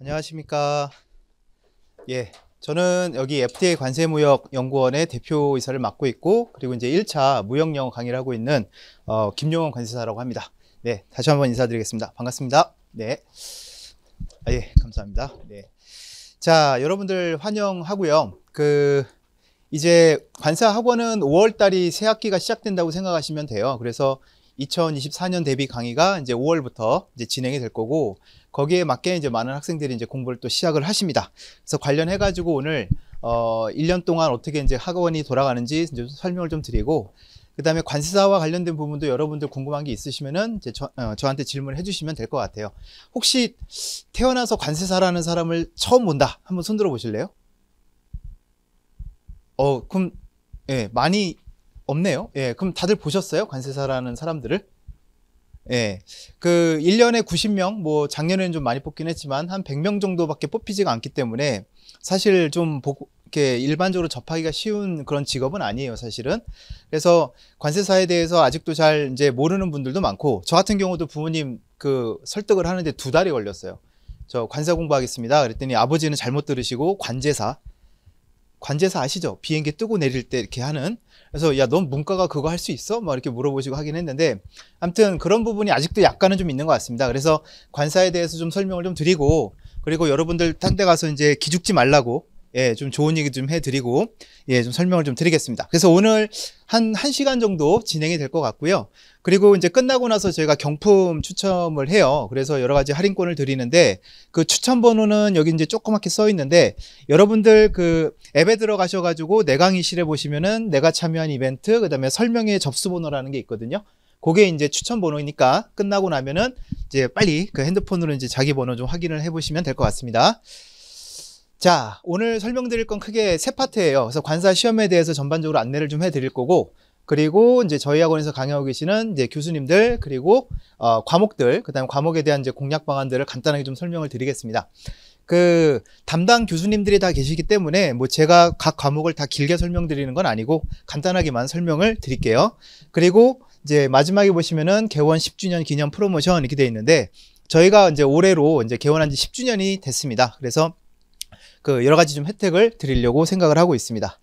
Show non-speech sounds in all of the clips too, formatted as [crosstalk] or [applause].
안녕하십니까. 예. 저는 여기 FTA 관세무역연구원의 대표이사를 맡고 있고, 그리고 이제 1차 무역영어 강의를 하고 있는 어, 김용원 관세사라고 합니다. 네. 다시 한번 인사드리겠습니다. 반갑습니다. 네. 아, 예. 감사합니다. 네. 자, 여러분들 환영하고요. 그, 이제 관세학원은 5월 달이 새 학기가 시작된다고 생각하시면 돼요. 그래서 2024년 대비 강의가 이제 5월부터 이제 진행이 될 거고 거기에 맞게 이제 많은 학생들이 이제 공부를 또 시작을 하십니다. 그래서 관련해 가지고 오늘 어 1년 동안 어떻게 이제 학원이 돌아가는지 이제 설명을 좀 드리고 그다음에 관세사와 관련된 부분도 여러분들 궁금한 게 있으시면은 이제 저, 어, 저한테 질문을 해주시면 될 것 같아요. 혹시 태어나서 관세사라는 사람을 처음 본다 한번 손들어 보실래요? 어 그럼 예 많이 없네요. 예 그럼 다들 보셨어요 관세사라는 사람들을? 예. 그 1년에 90명, 뭐 작년에는 좀 많이 뽑긴 했지만 한 100명 정도밖에 뽑히지가 않기 때문에 사실 좀 보고, 이렇게 일반적으로 접하기가 쉬운 그런 직업은 아니에요, 사실은. 그래서 관세사에 대해서 아직도 잘 이제 모르는 분들도 많고, 저 같은 경우도 부모님 그 설득을 하는데 두 달이 걸렸어요. 저 관세 공부하겠습니다. 그랬더니 아버지는 잘못 들으시고 관제사, 관제사 아시죠? 비행기 뜨고 내릴 때 이렇게 하는 그래서 야, 넌 문과가 그거 할 수 있어? 막 이렇게 물어보시고 하긴 했는데 아무튼 그런 부분이 아직도 약간은 좀 있는 것 같습니다. 그래서 관사에 대해서 좀 설명을 좀 드리고 그리고 여러분들 딴 데 가서 이제 기죽지 말라고 예, 좀 좋은 얘기 좀 해드리고, 예, 좀 설명을 좀 드리겠습니다. 그래서 오늘 한, 한 시간 정도 진행이 될 것 같고요. 그리고 이제 끝나고 나서 저희가 경품 추첨을 해요. 그래서 여러 가지 할인권을 드리는데, 그 추첨 번호는 여기 이제 조그맣게 써 있는데, 여러분들 그 앱에 들어가셔가지고 내 강의실에 보시면은 내가 참여한 이벤트, 그 다음에 설명회 접수 번호라는 게 있거든요. 그게 이제 추천 번호이니까 끝나고 나면은 이제 빨리 그 핸드폰으로 이제 자기 번호 좀 확인을 해보시면 될 것 같습니다. 자, 오늘 설명드릴 건 크게 세 파트예요. 그래서 관사 시험에 대해서 전반적으로 안내를 좀 해드릴 거고, 그리고 이제 저희 학원에서 강의하고 계시는 이제 교수님들, 그리고 어, 과목들, 그다음 과목에 대한 이제 공략 방안들을 간단하게 좀 설명을 드리겠습니다. 그 담당 교수님들이 다 계시기 때문에 뭐 제가 각 과목을 다 길게 설명드리는 건 아니고 간단하게만 설명을 드릴게요. 그리고 이제 마지막에 보시면은 개원 10주년 기념 프로모션 이렇게 돼 있는데 저희가 이제 올해로 이제 개원한 지 10주년이 됐습니다. 그래서 그 여러 가지 좀 혜택을 드리려고 생각을 하고 있습니다.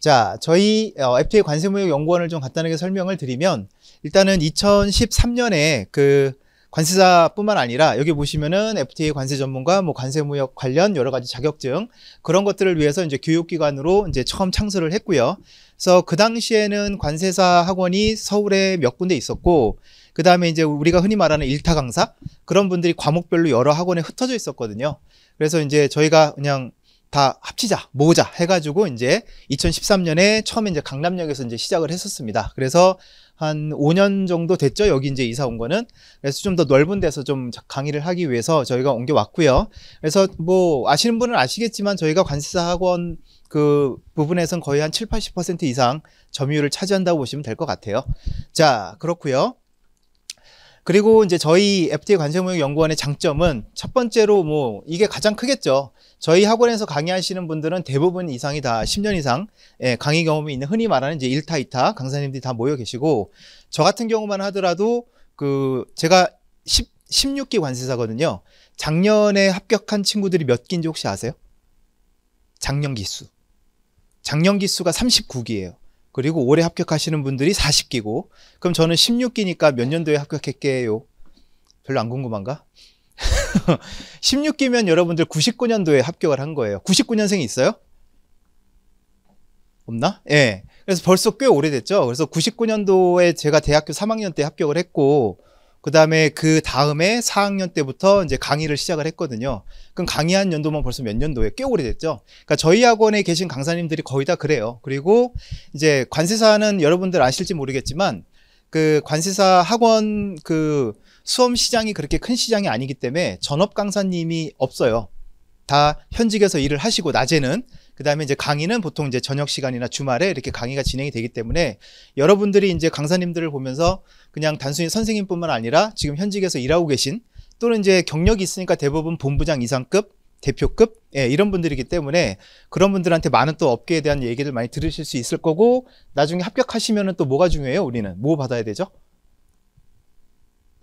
자, 저희 어, FTA 관세무역 연구원을 좀 간단하게 설명을 드리면 일단은 2013년에 그 관세사뿐만 아니라 여기 보시면은 FTA 관세 전문가 뭐 관세무역 관련 여러 가지 자격증 그런 것들을 위해서 이제 교육기관으로 이제 처음 창설을 했고요. 그래서 그 당시에는 관세사 학원이 서울에 몇 군데 있었고 그 다음에 이제 우리가 흔히 말하는 일타 강사 그런 분들이 과목별로 여러 학원에 흩어져 있었거든요. 그래서 이제 저희가 그냥 다 합치자, 모으자 해가지고 이제 2013년에 처음에 이제 강남역에서 이제 시작을 했었습니다. 그래서 한 5년 정도 됐죠. 여기 이제 이사 온 거는. 그래서 좀 더 넓은 데서 좀 강의를 하기 위해서 저희가 옮겨왔고요. 그래서 뭐 아시는 분은 아시겠지만 저희가 관세사 학원 그 부분에선 거의 한 7, 80% 이상 점유율을 차지한다고 보시면 될 것 같아요. 자, 그렇고요. 그리고 이제 저희 FDA 관세무역연구원의 장점은 첫 번째로 뭐 이게 가장 크겠죠. 저희 학원에서 강의하시는 분들은 대부분 이상이 다 10년 이상 예, 강의 경험이 있는 흔히 말하는 이제 1타 2타 강사님들이 다 모여 계시고 저 같은 경우만 하더라도 그 제가 10, 16기 관세사거든요. 작년에 합격한 친구들이 몇 기인지 혹시 아세요? 작년 기수. 작년 기수가 39기예요. 그리고 올해 합격하시는 분들이 40기고 그럼 저는 16기니까 몇 년도에 합격했게요? 별로 안 궁금한가? 16기면 [laughs] 여러분들 99년도에 합격을 한 거예요. 99년생이 있어요? 없나? 예. 그래서 벌써 꽤 오래됐죠. 그래서 99년도에 제가 대학교 3학년 때 합격을 했고 그다음에 그 다음에 4학년 때부터 이제 강의를 시작을 했거든요. 그럼 강의한 연도만 벌써 몇 년도에 꽤 오래됐죠. 그러니까 저희 학원에 계신 강사님들이 거의 다 그래요. 그리고 이제 관세사는 여러분들 아실지 모르겠지만 그 관세사 학원 그 수험 시장이 그렇게 큰 시장이 아니기 때문에 전업 강사님이 없어요. 다 현직에서 일을 하시고 낮에는 그다음에 이제 강의는 보통 이제 저녁 시간이나 주말에 이렇게 강의가 진행이 되기 때문에 여러분들이 이제 강사님들을 보면서 그냥 단순히 선생님뿐만 아니라 지금 현직에서 일하고 계신 또는 이제 경력이 있으니까 대부분 본부장 이상급 대표급 예, 이런 분들이기 때문에 그런 분들한테 많은 또 업계에 대한 얘기를 많이 들으실 수 있을 거고 나중에 합격하시면은 또 뭐가 중요해요 우리는 뭐 받아야 되죠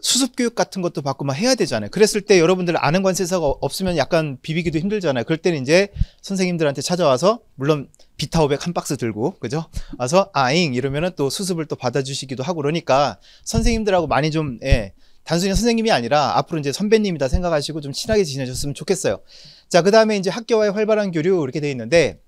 수습 교육 같은 것도 받고 막 해야 되잖아요. 그랬을 때 여러분들 아는 관세사가 없으면 약간 비비기도 힘들잖아요. 그럴 때는 이제 선생님들한테 찾아와서 물론 비타 오백한 박스 들고 그죠? 와서 아잉 이러면은 또 수습을 또 받아주시기도 하고 그러니까 선생님들하고 많이 좀 예, 단순히 선생님이 아니라 앞으로 이제 선배님이다 생각하시고 좀 친하게 지내셨으면 좋겠어요. 자, 그 다음에 이제 학교와의 활발한 교류 이렇게 돼 있는데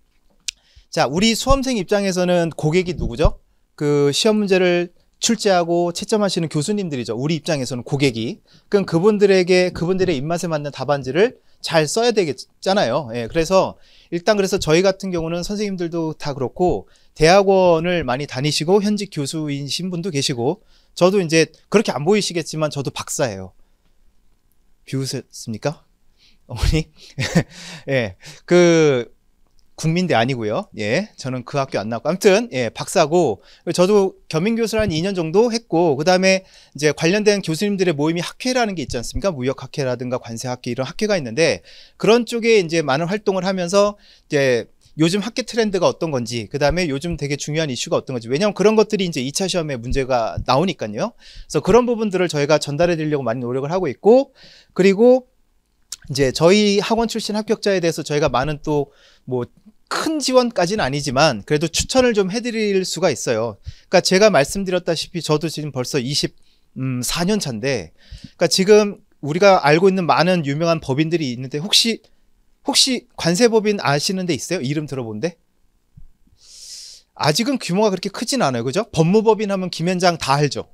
자, 우리 수험생 입장에서는 고객이 누구죠? 그 시험 문제를 출제하고 채점하시는 교수님들이죠. 우리 입장에서는 고객이. 그럼 그분들에게 그분들의 입맛에 맞는 답안지를 잘 써야 되겠잖아요. 예, 그래서 일단 그래서 저희 같은 경우는 선생님들도 다 그렇고 대학원을 많이 다니시고 현직 교수이신 분도 계시고 저도 이제 그렇게 안 보이시겠지만 저도 박사예요. 비웃셨습니까 어머니? [laughs] 예. 그 국민대 아니고요. 예, 저는 그 학교 안 나왔고 아무튼 예, 박사고 저도 겸임 교수를 한 2년 정도 했고 그다음에 이제 관련된 교수님들의 모임이 학회라는 게 있지 않습니까? 무역 학회라든가 관세 학회 이런 학회가 있는데 그런 쪽에 이제 많은 활동을 하면서 이제 요즘 학계 트렌드가 어떤 건지 그다음에 요즘 되게 중요한 이슈가 어떤 건지 왜냐하면 그런 것들이 이제 2차 시험에 문제가 나오니까요. 그래서 그런 부분들을 저희가 전달해 드리려고 많이 노력을 하고 있고 그리고 이제 저희 학원 출신 합격자에 대해서 저희가 많은 또뭐 큰 지원까지는 아니지만 그래도 추천을 좀 해드릴 수가 있어요. 그러니까 제가 말씀드렸다시피 저도 지금 벌써 24년 음, 차인데, 그러니까 지금 우리가 알고 있는 많은 유명한 법인들이 있는데 혹시 혹시 관세법인 아시는 데 있어요? 이름 들어본데? 아직은 규모가 그렇게 크진 않아요. 그죠? 법무법인 하면 김현장 다 알죠.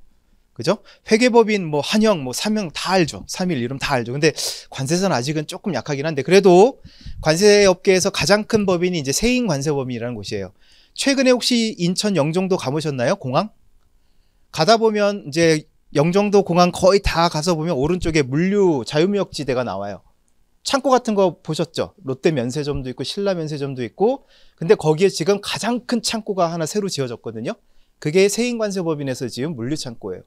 그죠? 회계법인 뭐한영뭐 삼형 다 알죠. 삼일 이름 다 알죠. 근데 관세선 아직은 조금 약하긴 한데 그래도 관세 업계에서 가장 큰 법인이 이제 세인 관세법인이라는 곳이에요. 최근에 혹시 인천 영종도 가보셨나요? 공항? 가다 보면 이제 영종도 공항 거의 다 가서 보면 오른쪽에 물류 자유무역지대가 나와요. 창고 같은 거 보셨죠? 롯데 면세점도 있고 신라 면세점도 있고 근데 거기에 지금 가장 큰 창고가 하나 새로 지어졌거든요. 그게 세인관세법인에서 지은 물류창고예요.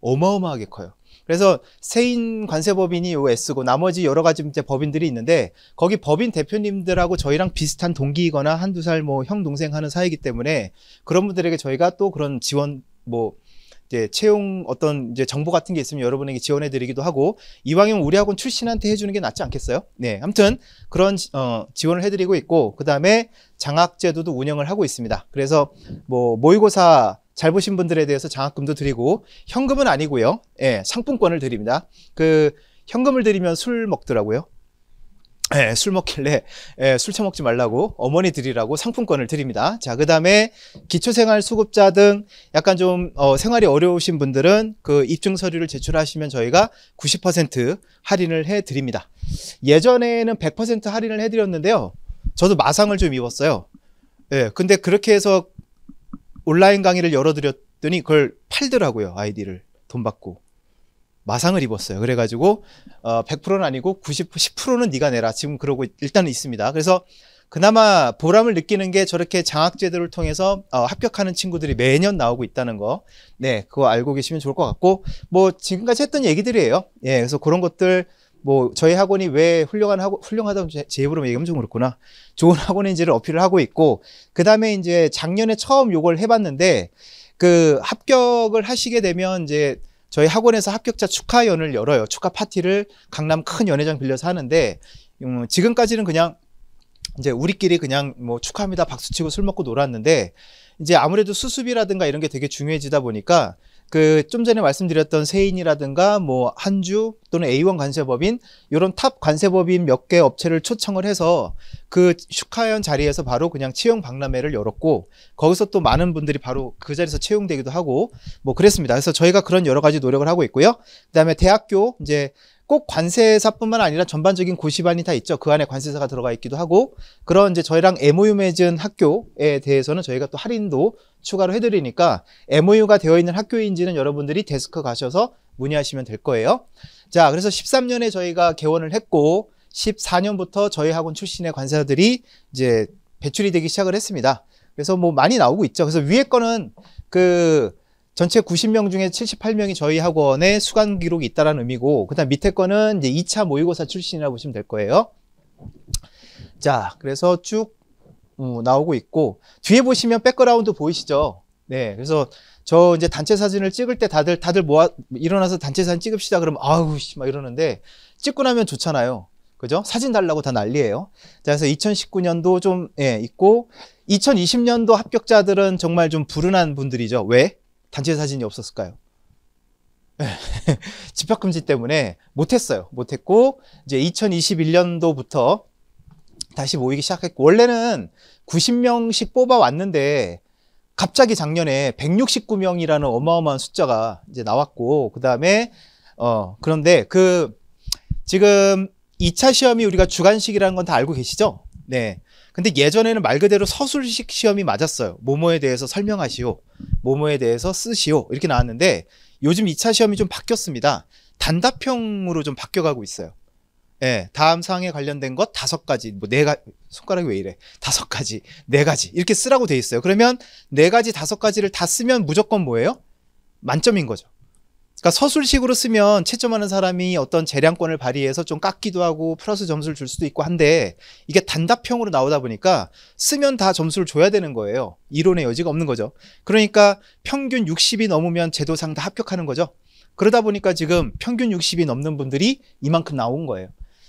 어마어마하게 커요. 그래서 세인 관세법인이 요 S고 나머지 여러 가지 이제 법인들이 있는데 거기 법인 대표님들하고 저희랑 비슷한 동기이거나 한두 살 뭐 형 동생 하는 사이기 이 때문에 그런 분들에게 저희가 또 그런 지원 뭐 이제 채용 어떤 이제 정보 같은 게 있으면 여러분에게 지원해 드리기도 하고 이왕이면 우리 학원 출신한테 해주는 게 낫지 않겠어요? 네, 아무튼 그런 어, 지원을 해드리고 있고 그 다음에 장학제도도 운영을 하고 있습니다. 그래서 뭐 모의고사 잘 보신 분들에 대해서 장학금도 드리고 현금은 아니고요. 예, 상품권을 드립니다. 그 현금을 드리면 술 먹더라고요. 예, 술 먹길래 예, 술 처먹지 말라고 어머니 드리라고 상품권을 드립니다. 자, 그 다음에 기초생활 수급자 등 약간 좀 어, 생활이 어려우신 분들은 그 입증 서류를 제출하시면 저희가 90% 할인을 해드립니다. 예전에는 100% 할인을 해드렸는데요. 저도 마상을 좀 입었어요. 예, 근데 그렇게 해서 온라인 강의를 열어드렸더니 그걸 팔더라고요. 아이디를 돈 받고. 마상을 입었어요. 그래가지고 어, 100%는 아니고 90, 10%는 네가 내라. 지금 그러고 일단은 있습니다. 그래서 그나마 보람을 느끼는 게 저렇게 장학제도를 통해서 어, 합격하는 친구들이 매년 나오고 있다는 거. 네, 그거 알고 계시면 좋을 것 같고 뭐 지금까지 했던 얘기들이에요. 예, 그래서 그런 것들 뭐 저희 학원이 왜 훌륭한 학원, 훌륭하다고 제 입으로 얘기하면 좀 그렇구나. 좋은 학원인지를 어필을 하고 있고 그다음에 이제 작년에 처음 요걸 해 봤는데 그 합격을 하시게 되면 이제 저희 학원에서 합격자 축하연을 열어요. 축하 파티를 강남 큰 연회장 빌려서 하는데 음, 지금까지는 그냥 이제 우리끼리 그냥 뭐 축하합니다 박수치고 술 먹고 놀았는데 이제 아무래도 수습이라든가 이런 게 되게 중요해지다 보니까 그좀 전에 말씀드렸던 세인이라든가 뭐 한주 또는 A1 관세법인 이런 탑 관세법인 몇 개 업체를 초청을 해서 그 슈카연 자리에서 바로 그냥 채용 박람회를 열었고 거기서 또 많은 분들이 바로 그 자리에서 채용되기도 하고 뭐 그랬습니다. 그래서 저희가 그런 여러 가지 노력을 하고 있고요. 그다음에 대학교 이제 꼭 관세사뿐만 아니라 전반적인 고시반이 다 있죠. 그 안에 관세사가 들어가 있기도 하고 그런 이제 저희랑 MOU 맺은 학교에 대해서는 저희가 또 할인도 추가로 해드리니까 MOU가 되어 있는 학교인지는 여러분들이 데스크 가셔서 문의하시면 될 거예요. 자, 그래서 13년에 저희가 개원을 했고 14년부터 저희 학원 출신의 관사들이 세 이제 배출이 되기 시작을 했습니다. 그래서 뭐 많이 나오고 있죠. 그래서 위에 거는 그 전체 90명 중에 78명이 저희 학원에 수강 기록이 있다라는 의미고 그다음 밑에 거는 이제 2차 모의고사 출신이라고 보시면 될 거예요. 자, 그래서 쭉 음, 나오고 있고 뒤에 보시면 백그라운드 보이시죠? 네, 그래서 저 이제 단체 사진을 찍을 때 다들 다들 모아 일어나서 단체 사진 찍읍시다 그러면 아우 씨막 이러는데 찍고 나면 좋잖아요. 그죠? 사진 달라고 다 난리예요. 자, 그래서 2019년도 좀 예, 있고 2020년도 합격자들은 정말 좀 불운한 분들이죠. 왜? 단체 사진이 없었을까요? [laughs] 집합 금지 때문에 못했어요. 못했고 이제 2021년도부터 다시 모이기 시작했고 원래는 90명씩 뽑아 왔는데 갑자기 작년에 169명이라는 어마어마한 숫자가 이제 나왔고 그 다음에 어 그런데 그 지금 2차 시험이 우리가 주간식이라는 건 다 알고 계시죠? 네. 근데 예전에는 말 그대로 서술식 시험이 맞았어요. 모모에 대해서 설명하시오. 모모에 대해서 쓰시오. 이렇게 나왔는데 요즘 2차 시험이 좀 바뀌었습니다. 단답형으로 좀 바뀌어가고 있어요. 예, 다음 사항에 관련된 것 다섯 가지, 뭐, 네 가지, 손가락이 왜 이래? 다섯 가지, 네 가지, 이렇게 쓰라고 돼 있어요. 그러면 네 가지, 다섯 가지를 다 쓰면 무조건 뭐예요? 만점인 거죠. 그러니까 서술식으로 쓰면 채점하는 사람이 어떤 재량권을 발휘해서 좀 깎기도 하고 플러스 점수를 줄 수도 있고 한데 이게 단답형으로 나오다 보니까 쓰면 다 점수를 줘야 되는 거예요. 이론의 여지가 없는 거죠. 그러니까 평균 60이 넘으면 제도상 다 합격하는 거죠. 그러다 보니까 지금 평균 60이 넘는 분들이 이만큼 나온 거예요.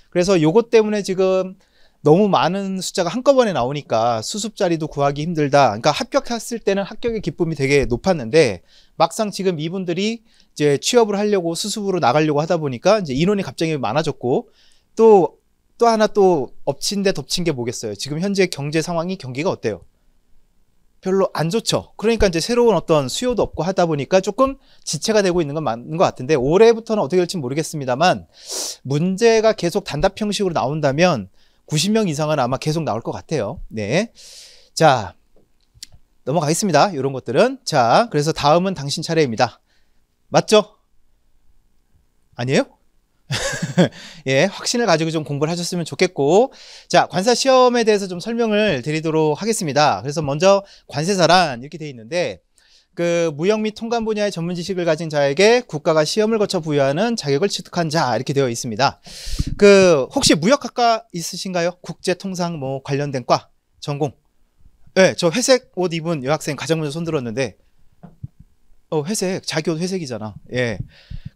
그래서 요것 때문에 지금 너무 많은 숫자가 한꺼번에 나오니까 수습 자리도 구하기 힘들다. 그러니까 합격했을 때는 합격의 기쁨이 되게 높았는데 막상 지금 이분들이 이제 취업을 하려고 수습으로 나가려고 하다 보니까 이제 인원이 갑자기 많아졌고 또 또 하나 또 엎친 데 덮친 게 뭐겠어요. 지금 현재 경제 상황이 경기가 어때요? 별로 안 좋죠. 그러니까 이제 새로운 어떤 수요도 없고 하다 보니까 조금 지체가 되고 있는 건 맞는 것 같은데 올해부터는 어떻게 될지 모르겠습니다만 문제가 계속 단답 형식으로 나온다면 90명 이상은 아마 계속 나올 것 같아요. 네. 자, 넘어가겠습니다. 이런 것들은. 자, 그래서 다음은 당신 차례입니다. 맞죠? 아니에요? [laughs] 예, 확신을 가지고 좀 공부를 하셨으면 좋겠고. 자, 관사 시험에 대해서 좀 설명을 드리도록 하겠습니다. 그래서 먼저 관세사란 이렇게 돼 있는데, 그 무역 및 통관 분야의 전문 지식을 가진 자에게 국가가 시험을 거쳐 부여하는 자격을 취득한 자 이렇게 되어 있습니다. 그 혹시 무역학과 있으신가요? 국제통상 뭐 관련된 과 전공 네, 저 회색 옷 입은 여학생 가장 먼저 손들었는데, 어, 회색, 자기 옷 회색이잖아. 예.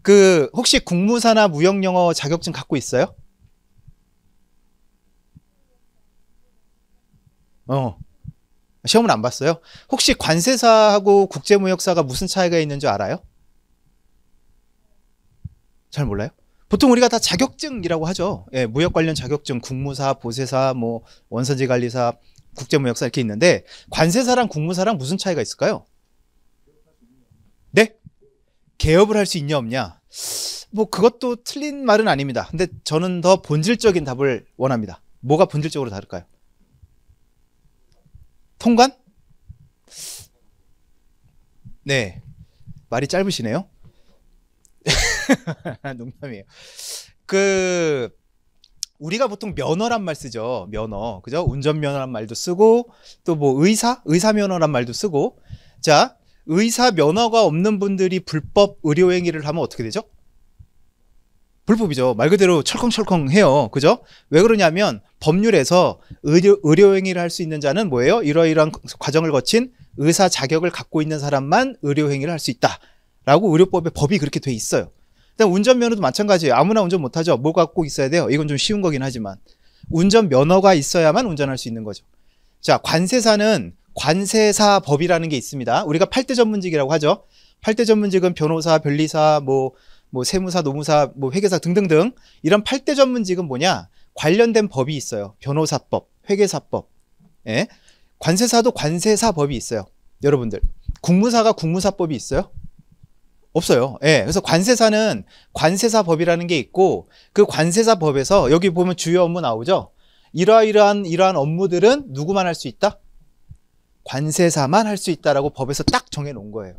그, 혹시 국무사나 무역영어 자격증 갖고 있어요? 어. 시험을안 봤어요? 혹시 관세사하고 국제무역사가 무슨 차이가 있는 줄 알아요? 잘 몰라요? 보통 우리가 다 자격증이라고 하죠. 예, 무역 관련 자격증, 국무사, 보세사, 뭐 원산지 관리사, 국제무역사 이렇게 있는데 관세사랑 국무사랑 무슨 차이가 있을까요? 네? 개업을 할 수 있냐 없냐? 뭐 그것도 틀린 말은 아닙니다. 근데 저는 더 본질적인 답을 원합니다. 뭐가 본질적으로 다를까요? 통관? 네. 말이 짧으시네요. [laughs] 농담이에요. 그 우리가 보통 면허란 말 쓰죠. 면허. 그죠? 운전면허란 말도 쓰고 또 뭐 의사? 의사 면허란 말도 쓰고. 자, 의사 면허가 없는 분들이 불법 의료 행위를 하면 어떻게 되죠? 불법이죠. 말 그대로 철컹철컹 해요. 그죠? 왜 그러냐면 법률에서 의료, 의료행위를 할 수 있는 자는 뭐예요? 이러이러한 과정을 거친 의사 자격을 갖고 있는 사람만 의료행위를 할 수 있다. 라고 의료법에 법이 그렇게 돼 있어요. 일단 운전면허도 마찬가지예요. 아무나 운전 못하죠. 뭐 갖고 있어야 돼요? 이건 좀 쉬운 거긴 하지만 운전면허가 있어야만 운전할 수 있는 거죠. 자, 관세사는 관세사 법이라는 게 있습니다. 우리가 팔대 전문직이라고 하죠. 팔대 전문직은 변호사, 변리사, 뭐, 뭐 세무사, 노무사, 뭐 회계사 등등등 이런 팔대 전문직은 뭐냐? 관련된 법이 있어요. 변호사법, 회계사법. 예? 관세사도 관세사법이 있어요. 여러분들. 국무사가 국무사법이 있어요. 없어요. 예. 그래서 관세사는 관세사법이라는 게 있고 그 관세사법에서 여기 보면 주요 업무 나오죠. 이러이러한 이러한 업무들은 누구만 할 수 있다? 관세사만 할 수 있다라고 법에서 딱 정해 놓은 거예요.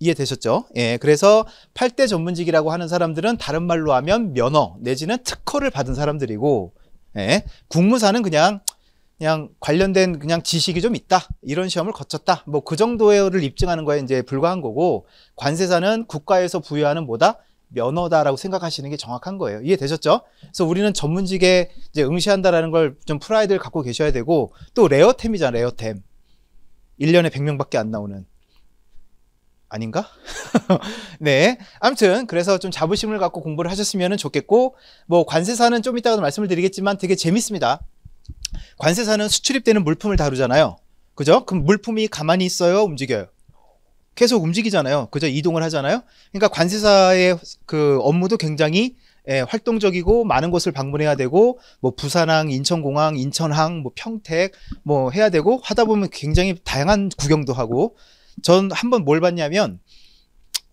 이해되셨죠? 예. 그래서 8대 전문직이라고 하는 사람들은 다른 말로 하면 면허 내지는 특허를 받은 사람들이고 예. 국무사는 그냥 그냥 관련된 그냥 지식이 좀 있다 이런 시험을 거쳤다 뭐 그 정도를 입증하는 거에 이제 불과한 거고 관세사는 국가에서 부여하는 뭐다 면허다라고 생각하시는 게 정확한 거예요 이해되셨죠? 그래서 우리는 전문직에 이제 응시한다라는 걸 좀 프라이드를 갖고 계셔야 되고 또 레어템이잖아 레어템 1년에 100명밖에 안 나오는 아닌가? [laughs] 네. 아무튼 그래서 좀 자부심을 갖고 공부를 하셨으면 좋겠고 뭐 관세사는 좀 이따가 말씀을 드리겠지만 되게 재밌습니다. 관세사는 수출입되는 물품을 다루잖아요. 그죠? 그럼 물품이 가만히 있어요? 움직여요? 계속 움직이잖아요. 그죠? 이동을 하잖아요. 그러니까 관세사의 그 업무도 굉장히 예, 활동적이고 많은 곳을 방문해야 되고 뭐 부산항, 인천공항, 인천항, 뭐 평택 뭐 해야 되고 하다 보면 굉장히 다양한 구경도 하고 전한번뭘 봤냐면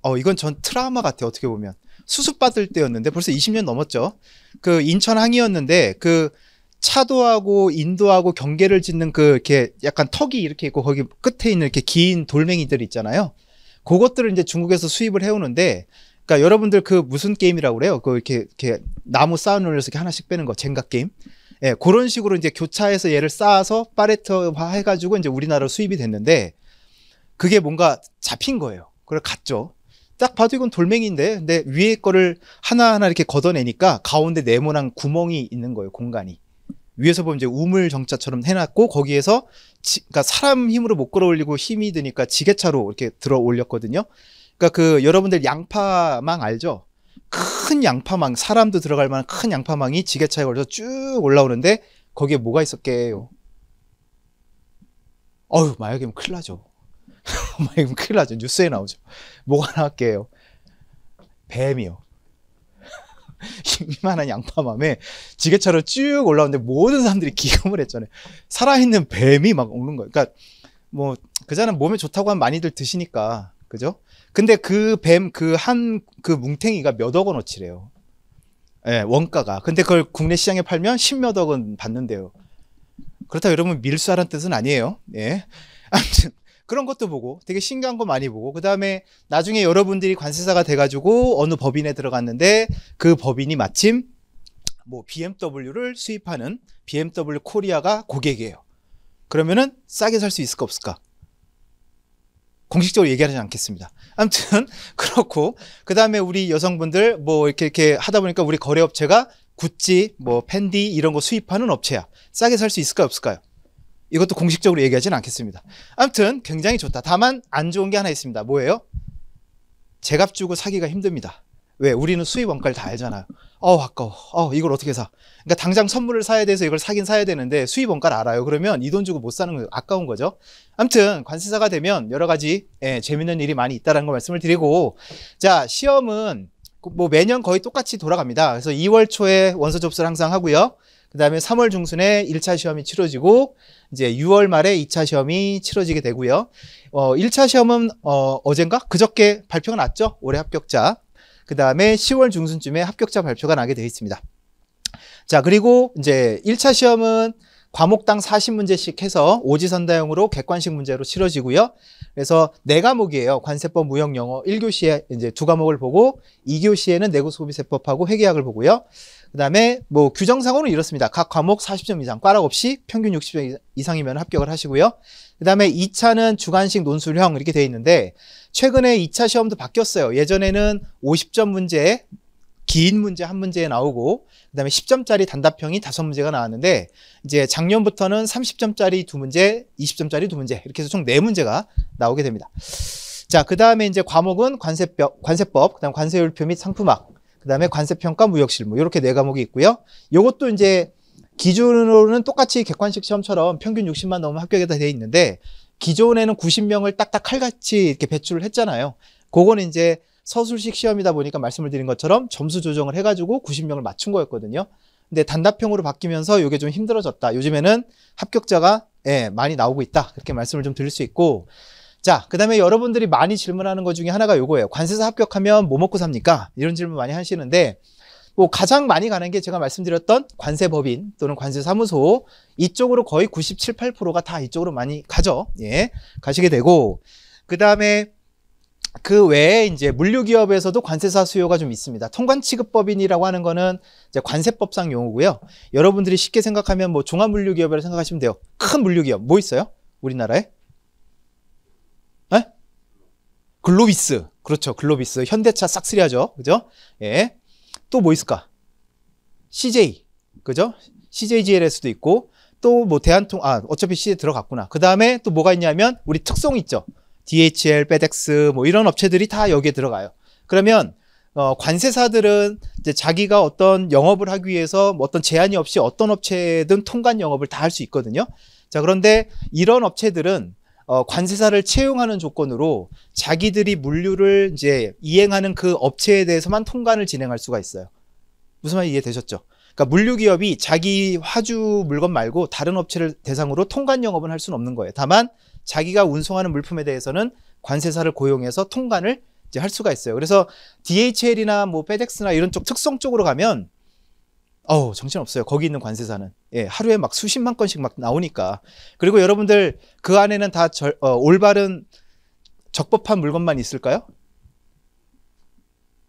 어 이건 전 트라우마 같아요. 어떻게 보면 수습 받을 때였는데 벌써 20년 넘었죠. 그 인천항이었는데 그 차도하고 인도하고 경계를 짓는 그 이렇게 약간 턱이 이렇게 있고 거기 끝에 있는 이렇게 긴 돌멩이들 있잖아요. 그것들을 이제 중국에서 수입을 해오는데, 그러니까 여러분들 그 무슨 게임이라고 그래요? 그 이렇게 이렇게 나무 쌓아놓으려서 이렇게 하나씩 빼는 거 젠가 게임. 예, 그런 식으로 이제 교차해서 얘를 쌓아서 파레트화 해가지고 이제 우리나라로 수입이 됐는데 그게 뭔가 잡힌 거예요. 그걸 갔죠. 딱 봐도 이건 돌멩이인데 근데 위에 거를 하나하나 이렇게 걷어내니까 가운데 네모난 구멍이 있는 거예요 공간이 위에서 보면 이제 우물 정자처럼 해놨고 거기에서 지, 그러니까 사람 힘으로 못 끌어올리고 힘이 드니까 지게차로 이렇게 들어 올렸거든요. 그러니까 그 여러분들 양파망 알죠? 큰 양파망 사람도 들어갈 만한 큰 양파망이 지게차에 걸려서 쭉 올라오는데 거기에 뭐가 있었게요? 어휴 마약이면 큰일 나죠. [laughs] 마약이면 큰일 나죠. 뉴스에 나오죠. 뭐가 나왔게요? 뱀이요. 희미만한 [laughs] 양파맘에 지게차로 쭉 올라오는데 모든 사람들이 기겁을 했잖아요. 살아있는 뱀이 막 오는 거예요. 그러니까 뭐 그자는 몸에 좋다고 하면 많이들 드시니까 그죠? 근데 그 뱀 그 한그 그 뭉탱이가 몇억 원어치래요. 예, 원가가. 근데 그걸 국내 시장에 팔면 십몇억 은 받는데요. 그렇다고 여러분 밀수하라는 뜻은 아니에요. 예. 아무튼 그런 것도 보고 되게 신기한 거 많이 보고 그다음에 나중에 여러분들이 관세사가 돼가지고 어느 법인에 들어갔는데 그 법인이 마침 뭐 BMW를 수입하는 BMW 코리아가 고객이에요. 그러면은 싸게 살 수 있을까 없을까? 공식적으로 얘기하지 않겠습니다. 아무튼 [laughs] 그렇고 그 다음에 우리 여성분들 뭐 이렇게 이렇게 하다 보니까 우리 거래업체가 구찌, 뭐 팬디 이런 거 수입하는 업체야. 싸게 살 수있을까 없을까요? 이것도 공식적으로 얘기하진 않겠습니다. 아무튼 굉장히 좋다. 다만 안 좋은 게 하나 있습니다. 뭐예요? 제값 주고 사기가 힘듭니다. 왜? 우리는 수입 원가를 다 알잖아요. 어 아까워. 어 이걸 어떻게 사? 그러니까 당장 선물을 사야 돼서 이걸 사긴 사야 되는데 수입 원가를 알아요. 그러면 이 돈 주고 못 사는 거 아까운 거죠. 아무튼 관세사가 되면 여러 가지 예, 재밌는 일이 많이 있다라는 걸 말씀을 드리고 자 시험은 뭐 매년 거의 똑같이 돌아갑니다. 그래서 2월 초에 원서 접수를 항상 하고요. 그다음에 3월 중순에 1차 시험이 치러지고 이제 6월 말에 2차 시험이 치러지게 되고요. 어 1차 시험은 어 어젠가 그저께 발표가 났죠. 올해 합격자. 그다음에 10월 중순쯤에 합격자 발표가 나게 되어 있습니다. 자, 그리고 이제 1차 시험은 과목당 40문제씩 해서 오지선다형으로 객관식 문제로 치러지고요. 그래서 네 과목이에요. 관세법, 무역 영어 1교시에 이제 두 과목을 보고 2교시에는 내구소비세법하고 회계학을 보고요. 그 다음에 뭐 규정상으로는 이렇습니다. 각 과목 40점 이상, 과락 없이 평균 60점 이상이면 합격을 하시고요. 그 다음에 2차는 주관식 논술형 이렇게 되어 있는데 최근에 2차 시험도 바뀌었어요. 예전에는 50점 문제, 긴 문제 한 문제에 나오고 그 다음에 10점짜리 단답형이 다섯 문제가 나왔는데 이제 작년부터는 30점짜리 두 문제, 20점짜리 두 문제 이렇게 해서 총 네문제가 나오게 됩니다. 자, 그 다음에 이제 과목은 관세법, 관세법, 그 다음 관세율표 및 상품학, 그다음에 관세평가 무역실무 이렇게 네 과목이 있고요. 이것도 이제 기준으로는 똑같이 객관식 시험처럼 평균 60만 넘으면 합격이 다돼 있는데 기존에는 90명을 딱딱 칼같이 이렇게 배출을 했잖아요. 그거는 이제 서술식 시험이다 보니까 말씀을 드린 것처럼 점수 조정을 해가지고 90명을 맞춘 거였거든요. 근데 단답형으로 바뀌면서 이게 좀 힘들어졌다. 요즘에는 합격자가 예, 많이 나오고 있다. 그렇게 말씀을 좀 드릴 수 있고 자, 그 다음에 여러분들이 많이 질문하는 것 중에 하나가 요거예요. 관세사 합격하면 뭐 먹고 삽니까? 이런 질문 많이 하시는데, 뭐 가장 많이 가는 게 제가 말씀드렸던 관세법인 또는 관세사무소 이쪽으로 거의 97, 8%가 다 이쪽으로 많이 가죠. 예, 가시게 되고, 그 다음에 그 외에 이제 물류기업에서도 관세사 수요가 좀 있습니다. 통관취급법인이라고 하는 거는 이제 관세법상 용어고요. 여러분들이 쉽게 생각하면 뭐 종합물류기업이라고 생각하시면 돼요. 큰 물류기업 뭐 있어요? 우리나라에? 글로비스. 그렇죠. 글로비스. 현대차 싹쓸이 하죠. 그죠? 예. 또 뭐 있을까? CJ. 그죠? CJGLS도 있고 또 뭐 대한통 아 어차피 CJ 들어갔구나. 그다음에 또 뭐가 있냐면 우리 특송 있죠. DHL, FedEx 뭐 이런 업체들이 다 여기에 들어가요. 그러면 어, 관세사들은 이제 자기가 어떤 영업을 하기 위해서 뭐 어떤 제한이 없이 어떤 업체든 통관 영업을 다 할 수 있거든요. 자, 그런데 이런 업체들은 어, 관세사를 채용하는 조건으로 자기들이 물류를 이제 이행하는 그 업체에 대해서만 통관을 진행할 수가 있어요. 무슨 말이 해되셨죠 그러니까 물류 기업이 자기 화주 물건 말고 다른 업체를 대상으로 통관 영업은 할 수는 없는 거예요. 다만 자기가 운송하는 물품에 대해서는 관세사를 고용해서 통관을 이제 할 수가 있어요. 그래서 DHL이나 뭐 페덱스나 이런 쪽 특성 쪽으로 가면 어우, 정신없어요. 거기 있는 관세사는. 예, 하루에 막 수십만 건씩 막 나오니까. 그리고 여러분들 그 안에는 다 절, 어, 올바른 적법한 물건만 있을까요?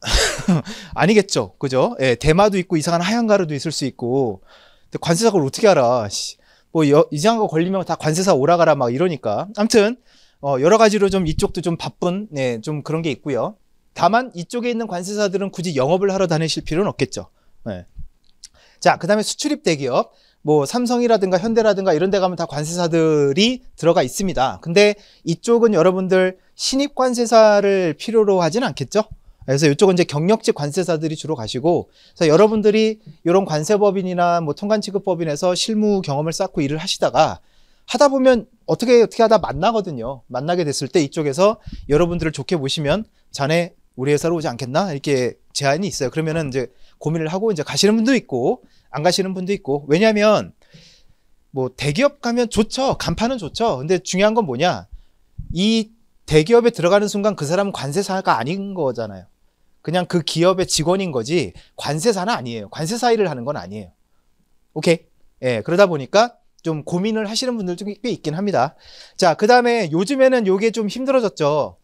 [laughs] 아니겠죠. 그죠? 예, 대마도 있고 이상한 하얀 가루도 있을 수 있고. 근데 관세사 그걸 어떻게 알아? 씨, 뭐 여, 이상한 거 걸리면 다 관세사 오라가라 막 이러니까. 아무튼 어, 여러 가지로 좀 이쪽도 좀 바쁜 네, 좀 그런 게 있고요. 다만 이쪽에 있는 관세사들은 굳이 영업을 하러 다니실 필요는 없겠죠. 네. 자, 그다음에 수출입 대기업 뭐 삼성이라든가 현대라든가 이런 데 가면 다 관세사들이 들어가 있습니다. 근데 이쪽은 여러분들 신입 관세사를 필요로 하진 않겠죠? 그래서 이쪽은 이제 경력직 관세사들이 주로 가시고 그래서 여러분들이 이런 관세법인이나 뭐통관취급법인에서 실무 경험을 쌓고 일을 하시다가 하다 보면 어떻게 어떻게 하다 만나거든요. 만나게 됐을 때 이쪽에서 여러분들을 좋게 보시면 자네 우리 회사로 오지 않겠나 이렇게 제안이 있어요. 그러면은 이제 고민을 하고 이제 가시는 분도 있고 안 가시는 분도 있고 왜냐하면 뭐 대기업 가면 좋죠 간판은 좋죠 근데 중요한 건 뭐냐 이 대기업에 들어가는 순간 그 사람은 관세사가 아닌 거잖아요 그냥 그 기업의 직원인 거지 관세사는 아니에요 관세사 일을 하는 건 아니에요 오케이 예 그러다 보니까 좀 고민을 하시는 분들도 꽤 있긴 합니다 자 그 다음에 요즘에는 요게 좀 힘들어졌죠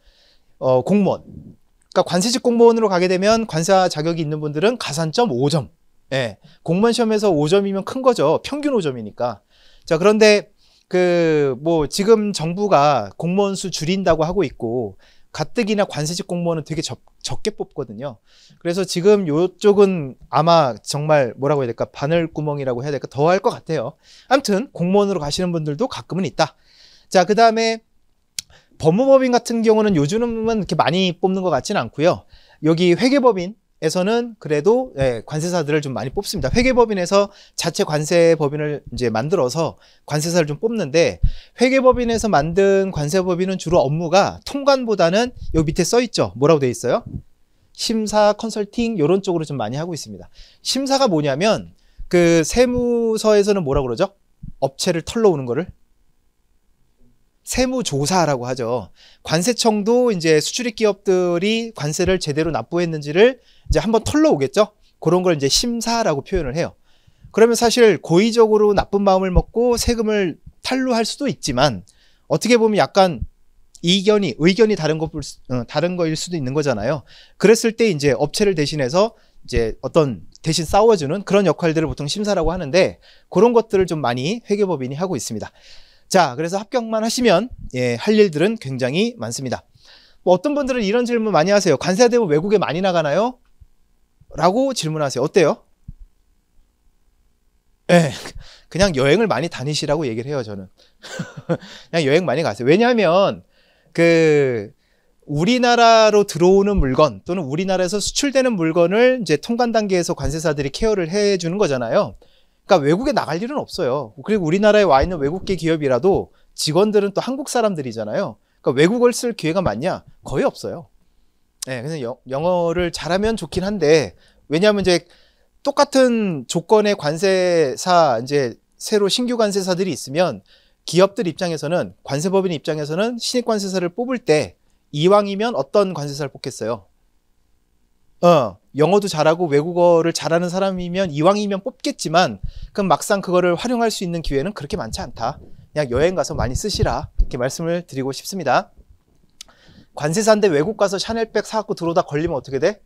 어 공무원 그러니까 관세직 공무원으로 가게 되면 관사 자격이 있는 분들은 가산점 5점. 예. 공무원 시험에서 5점이면 큰 거죠. 평균 5점이니까. 자, 그런데 그 뭐 지금 정부가 공무원 수 줄인다고 하고 있고 가뜩이나 관세직 공무원은 되게 적, 적게 뽑거든요. 그래서 지금 요쪽은 아마 정말 뭐라고 해야 될까? 바늘구멍이라고 해야 될까? 더 할 것 같아요. 아무튼 공무원으로 가시는 분들도 가끔은 있다. 자, 그다음에 법무법인 같은 경우는 요즘은 이렇게 많이 뽑는 것 같지는 않고요. 여기 회계법인 에서는 그래도 예, 관세사들을 좀 많이 뽑습니다. 회계법인에서 자체 관세법인을 이제 만들어서 관세사를 좀 뽑는데 회계법인에서 만든 관세법인은 주로 업무가 통관보다는 여기 밑에 써 있죠. 뭐라고 돼 있어요? 심사 컨설팅 이런 쪽으로 좀 많이 하고 있습니다. 심사가 뭐냐면 그 세무서에서는 뭐라 고 그러죠? 업체를 털러 오는 거를 세무조사라고 하죠. 관세청도 이제 수출입 기업들이 관세를 제대로 납부했는지를 이제 한번 털러 오겠죠. 그런 걸 이제 심사라고 표현을 해요. 그러면 사실 고의적으로 나쁜 마음을 먹고 세금을 탈루할 수도 있지만 어떻게 보면 약간 이견이 의견이 다른 것 어, 다른 거일 수도 있는 거잖아요. 그랬을 때 이제 업체를 대신해서 이제 어떤 대신 싸워주는 그런 역할들을 보통 심사라고 하는데 그런 것들을 좀 많이 회계법인이 하고 있습니다. 자, 그래서 합격만 하시면 예, 할 일들은 굉장히 많습니다. 뭐 어떤 분들은 이런 질문 많이 하세요. 관세대우 외국에 많이 나가나요? 라고 질문하세요. 어때요? 예, [laughs] 그냥 여행을 많이 다니시라고 얘기를 해요, 저는. [laughs] 그냥 여행 많이 가세요. 왜냐하면 그 우리나라로 들어오는 물건 또는 우리나라에서 수출되는 물건을 이제 통관 단계에서 관세사들이 케어를 해주는 거잖아요. 그러니까 외국에 나갈 일은 없어요. 그리고 우리나라에 와 있는 외국계 기업이라도 직원들은 또 한국 사람들이잖아요. 그러니까 외국어를 쓸 기회가 많냐? 거의 없어요. 네, 그래서 영, 영어를 잘하면 좋긴 한데 왜냐하면 이제 똑같은 조건의 관세사 이제 새로 신규 관세사들이 있으면 기업들 입장에서는 관세법인 입장에서는 신입 관세사를 뽑을 때 이왕이면 어떤 관세사를 뽑겠어요? 어, 영어도 잘하고 외국어를 잘하는 사람이면 이왕이면 뽑겠지만 그럼 막상 그거를 활용할 수 있는 기회는 그렇게 많지 않다. 그냥 여행 가서 많이 쓰시라 이렇게 말씀을 드리고 싶습니다. 관세 사인데 외국 가서 샤넬백 사갖고 들어오다 걸리면 어떻게 돼?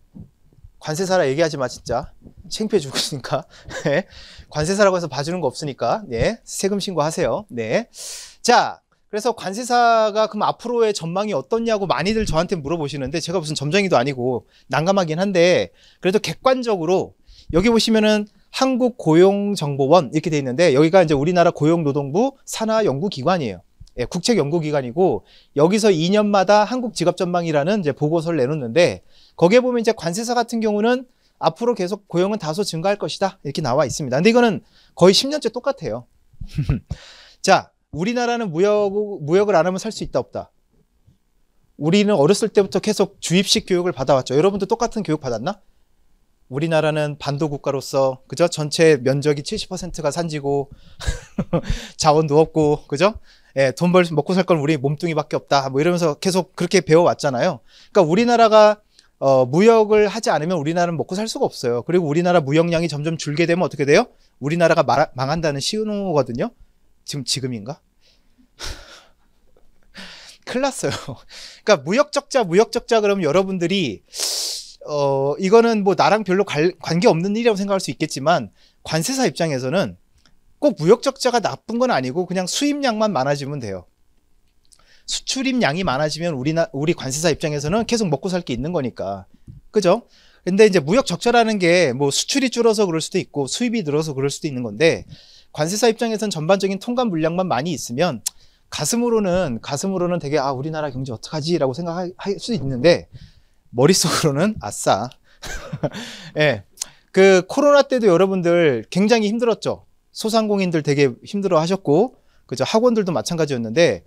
관세사라 얘기하지 마 진짜 창피해 죽으니까 [laughs] 예. 관세사라고 해서 봐주는 거 없으니까 네 세금 신고하세요 네자 그래서 관세사가 그럼 앞으로의 전망이 어떻냐고 많이들 저한테 물어보시는데 제가 무슨 점쟁이도 아니고 난감하긴 한데 그래도 객관적으로 여기 보시면은 한국 고용정보원 이렇게 돼 있는데 여기가 이제 우리나라 고용노동부 산하 연구기관이에요. 예, 국책 연구기관이고 여기서 2년마다 한국 직업 전망이라는 이제 보고서를 내놓는데 거기에 보면 이제 관세사 같은 경우는 앞으로 계속 고용은 다소 증가할 것이다 이렇게 나와 있습니다. 근데 이거는 거의 10년째 똑같아요. [laughs] 자, 우리나라는 무역, 무역을 안 하면 살 수 있다 없다. 우리는 어렸을 때부터 계속 주입식 교육을 받아왔죠. 여러분도 똑같은 교육 받았나? 우리나라는 반도 국가로서 그죠? 전체 면적이 70%가 산지고 [laughs] 자원도 없고 그죠? 예, 돈벌 먹고 살 건 우리 몸뚱이밖에 없다. 뭐 이러면서 계속 그렇게 배워왔잖아요. 그러니까 우리나라가 어, 무역을 하지 않으면 우리나라는 먹고 살 수가 없어요. 그리고 우리나라 무역량이 점점 줄게 되면 어떻게 돼요? 우리나라가 마, 망한다는 신호거든요. 지금 지금인가? 클 [laughs] 났어요. 그러니까 무역 적자 무역 적자 그러면 여러분들이 어 이거는 뭐 나랑 별로 관, 관계 없는 일이라고 생각할 수 있겠지만 관세사 입장에서는 꼭 무역 적자가 나쁜 건 아니고 그냥 수입량만 많아지면 돼요. 수출입량이 많아지면 우리나 우리 관세사 입장에서는 계속 먹고 살 게 있는 거니까. 그죠? 근데 이제 무역 적자라는 게 뭐 수출이 줄어서 그럴 수도 있고 수입이 늘어서 그럴 수도 있는 건데 관세사 입장에선 전반적인 통관 물량만 많이 있으면 가슴으로는 가슴으로는 되게 아 우리나라 경제 어떡하지라고 생각할 수 있는데 머릿속으로는 아싸. [laughs] 예. 네. 그 코로나 때도 여러분들 굉장히 힘들었죠. 소상공인들 되게 힘들어 하셨고 그죠 학원들도 마찬가지였는데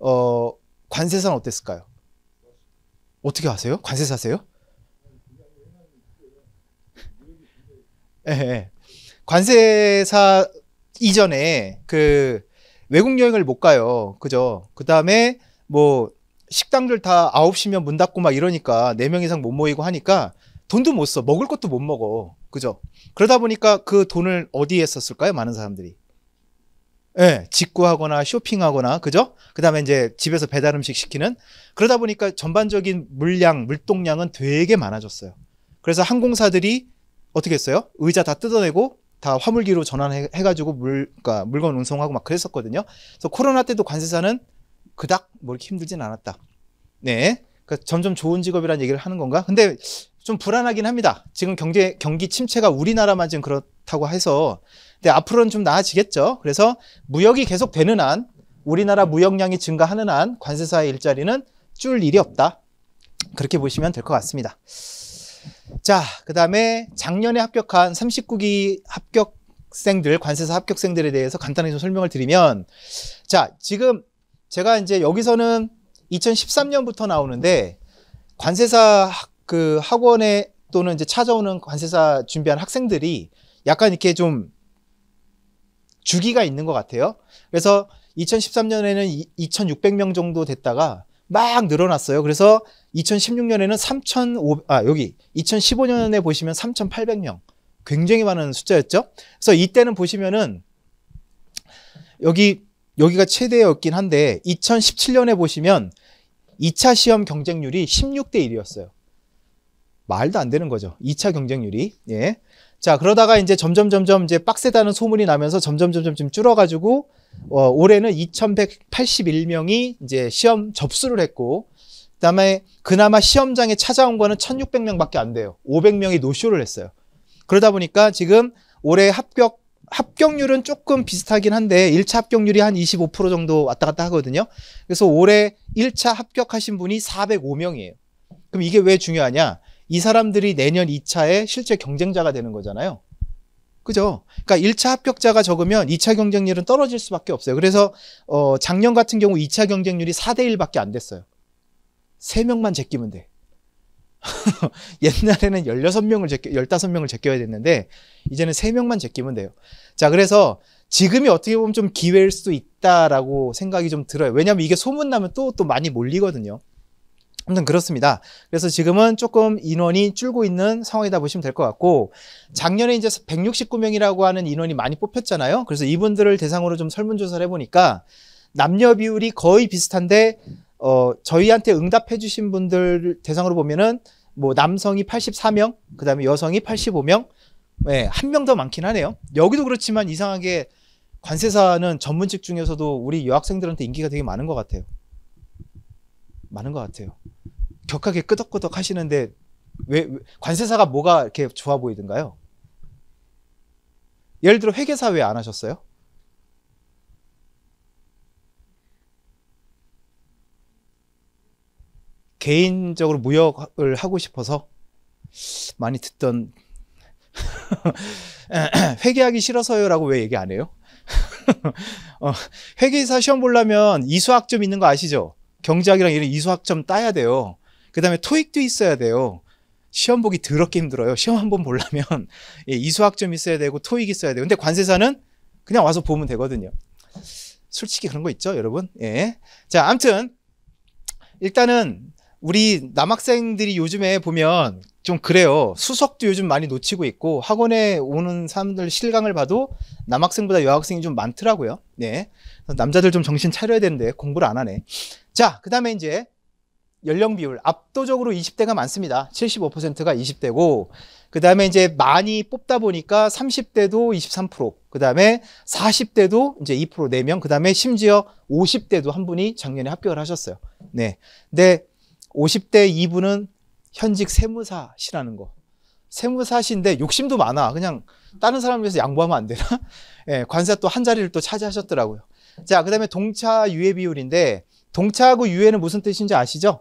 어 관세사는 어땠을까요? 어떻게 아세요? 관세사세요? 예. 네. 관세사 이전에 그 외국 여행을 못 가요. 그죠? 그 다음에 뭐 식당들 다 9시면 문 닫고 막 이러니까 4명 이상 못 모이고 하니까 돈도 못 써. 먹을 것도 못 먹어. 그죠? 그러다 보니까 그 돈을 어디에 썼을까요? 많은 사람들이. 예, 네, 직구하거나 쇼핑하거나, 그죠? 그 다음에 이제 집에서 배달 음식 시키는. 그러다 보니까 전반적인 물량, 물동량은 되게 많아졌어요. 그래서 항공사들이 어떻게 했어요? 의자 다 뜯어내고 다 화물기로 전환해가지고 물, 그러니까 물건 운송하고 막 그랬었거든요. 그래서 코로나 때도 관세사는 그닥 뭐 이렇게 힘들진 않았다. 네. 그러니까 점점 좋은 직업이라는 얘기를 하는 건가? 근데 좀 불안하긴 합니다. 지금 경제, 경기 침체가 우리나라만 지금 그렇다고 해서. 근데 앞으로는 좀 나아지겠죠. 그래서 무역이 계속 되는 한, 우리나라 무역량이 증가하는 한 관세사의 일자리는 줄 일이 없다. 그렇게 보시면 될 것 같습니다. 자, 그 다음에 작년에 합격한 39기 합격생들, 관세사 합격생들에 대해서 간단히 좀 설명을 드리면, 자, 지금 제가 이제 여기서는 2013년부터 나오는데, 관세사 그 학원에 또는 이제 찾아오는 관세사 준비한 학생들이 약간 이렇게 좀 주기가 있는 것 같아요. 그래서 2013년에는 2,600명 정도 됐다가 막 늘어났어요. 그래서 2016년에는 3,500, 아, 여기 2015년에 보시면 3,800명. 굉장히 많은 숫자였죠. 그래서 이때는 보시면은 여기 여기가 최대였긴 한데 2017년에 보시면 2차 시험 경쟁률이 16대 1이었어요. 말도 안 되는 거죠. 2차 경쟁률이. 예. 자, 그러다가 이제 점점 점점 이제 빡세다는 소문이 나면서 점점 점점 좀 줄어 가지고 어, 올해는 2181명이 이제 시험 접수를 했고 그다음에 그나마 시험장에 찾아온 거는 1,600명밖에 안 돼요. 500명이 노쇼를 했어요. 그러다 보니까 지금 올해 합격 합격률은 조금 비슷하긴 한데 1차 합격률이 한 25% 정도 왔다 갔다 하거든요. 그래서 올해 1차 합격하신 분이 405명이에요. 그럼 이게 왜 중요하냐? 이 사람들이 내년 2차에 실제 경쟁자가 되는 거잖아요. 그죠? 그러니까 1차 합격자가 적으면 2차 경쟁률은 떨어질 수밖에 없어요. 그래서 어 작년 같은 경우 2차 경쟁률이 4대 1밖에 안 됐어요. 3명만 제끼면 돼. [laughs] 옛날에는 16명을 제껴, 15명을 제껴야 됐는데, 이제는 3명만 제끼면 돼요. 자, 그래서 지금이 어떻게 보면 좀 기회일 수도 있다라고 생각이 좀 들어요. 왜냐면 이게 소문나면 또, 또 많이 몰리거든요. 아무튼 그렇습니다. 그래서 지금은 조금 인원이 줄고 있는 상황이다 보시면 될 것 같고 작년에 이제 169명이라고 하는 인원이 많이 뽑혔잖아요. 그래서 이분들을 대상으로 좀 설문조사를 해보니까 남녀 비율이 거의 비슷한데 어, 저희한테 응답해 주신 분들 대상으로 보면은 뭐 남성이 84명, 그다음에 여성이 85명. 예, 네, 한명 더 많긴 하네요. 여기도 그렇지만 이상하게 관세사는 전문직 중에서도 우리 여학생들한테 인기가 되게 많은 것 같아요. 많은 것 같아요. 격하게 끄덕끄덕 하시는데 왜, 왜 관세사가 뭐가 이렇게 좋아 보이던가요? 예를 들어 회계사 왜 안 하셨어요? 개인적으로 무역을 하고 싶어서 많이 듣던 [laughs] 회계하기 싫어서요라고 왜 얘기 안 해요? [laughs] 어, 회계사 시험 보려면 이수학점 있는 거 아시죠? 경제학이랑 이런 이수학점 따야 돼요. 그 다음에 토익도 있어야 돼요. 시험 보기 더럽게 힘들어요. 시험 한번 보려면 [laughs] 예, 이수학점 있어야 되고 토익 있어야 돼요. 근데 관세사는 그냥 와서 보면 되거든요. 솔직히 그런 거 있죠, 여러분? 예. 자, 암튼 일단은 우리 남학생들이 요즘에 보면 좀 그래요. 수석도 요즘 많이 놓치고 있고 학원에 오는 사람들 실강을 봐도 남학생보다 여학생이 좀 많더라고요. 네. 남자들 좀 정신 차려야 되는데 공부를 안 하네. 자, 그다음에 이제 연령 비율 압도적으로 20대가 많습니다. 75%가 20대고 그다음에 이제 많이 뽑다 보니까 30대도 23%, 그다음에 40대도 이제 2% 4명, 그다음에 심지어 50대도 한 분이 작년에 합격을 하셨어요. 네. 근데 50대 2부는 현직 세무사시라는 거. 세무사신데 욕심도 많아. 그냥 다른 사람 위해서 양보하면 안 되나? [laughs] 예, 관세 또 한 자리를 또 차지하셨더라고요. 자, 그 다음에 동차 유예 비율인데, 동차하고 유예는 무슨 뜻인지 아시죠?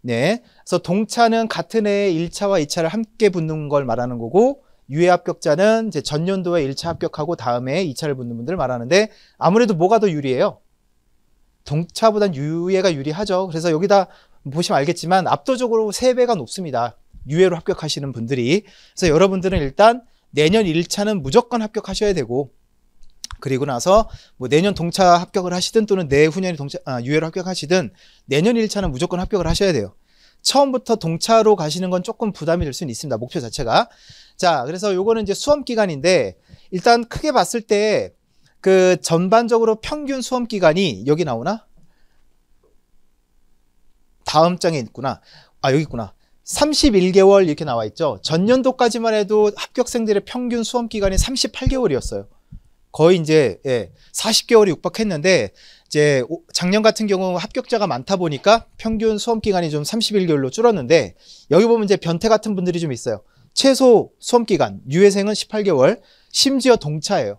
네. 그래서 동차는 같은 해에 1차와 2차를 함께 붙는 걸 말하는 거고, 유예 합격자는 이제 전년도에 1차 합격하고 다음에 2차를 붙는 분들을 말하는데, 아무래도 뭐가 더 유리해요? 동차보단 유예가 유리하죠. 그래서 여기다 보시면 알겠지만 압도적으로 세배가 높습니다. 유예로 합격하시는 분들이. 그래서 여러분들은 일단 내년 1차는 무조건 합격하셔야 되고 그리고 나서 뭐 내년 동차 합격을 하시든 또는 내후년에 동차 아, 유예로 합격하시든 내년 1차는 무조건 합격을 하셔야 돼요. 처음부터 동차로 가시는 건 조금 부담이 될 수는 있습니다. 목표 자체가. 자, 그래서 요거는 이제 수험 기간인데 일단 크게 봤을 때 그 전반적으로 평균 수험 기간이 여기 나오나? 다음 장에 있구나. 아, 여기 있구나. 31개월 이렇게 나와 있죠. 전년도까지만 해도 합격생들의 평균 수험 기간이 38개월이었어요. 거의 이제 예, 40개월이 육박했는데 이제 작년 같은 경우 합격자가 많다 보니까 평균 수험 기간이 좀 31개월로 줄었는데 여기 보면 이제 변태 같은 분들이 좀 있어요. 최소 수험 기간 유예생은 18개월, 심지어 동차예요.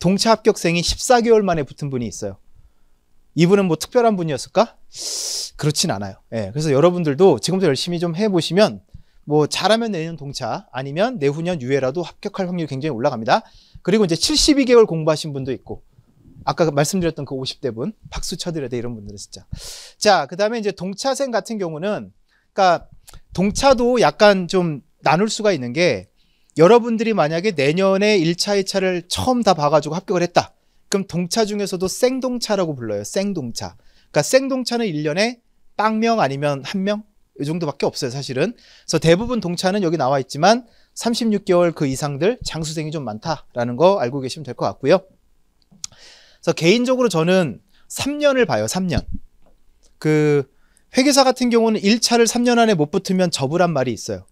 동차 합격생이 14개월 만에 붙은 분이 있어요. 이분은 뭐 특별한 분이었을까? 그렇진 않아요. 예, 그래서 여러분들도 지금부터 열심히 좀 해보시면 뭐 잘하면 내년 동차 아니면 내후년 유예라도 합격할 확률이 굉장히 올라갑니다. 그리고 이제 72개월 공부하신 분도 있고 아까 그 말씀드렸던 그 50대 분 박수 쳐드려야 돼 이런 분들은 진짜 자 그다음에 이제 동차생 같은 경우는 그러니까 동차도 약간 좀 나눌 수가 있는 게 여러분들이 만약에 내년에 1차, 2차를 처음 다 봐가지고 합격을 했다. 그럼 동차 중에서도 생동차라고 불러요. 생동차. 그러니까 생동차는 1년에 빵명 아니면 한 명? 이 정도밖에 없어요, 사실은. 그래서 대부분 동차는 여기 나와 있지만 36개월 그 이상들 장수생이 좀 많다라는 거 알고 계시면 될 것 같고요. 그래서 개인적으로 저는 3년을 봐요, 3년. 그 회계사 같은 경우는 1차를 3년 안에 못 붙으면 접으란 말이 있어요.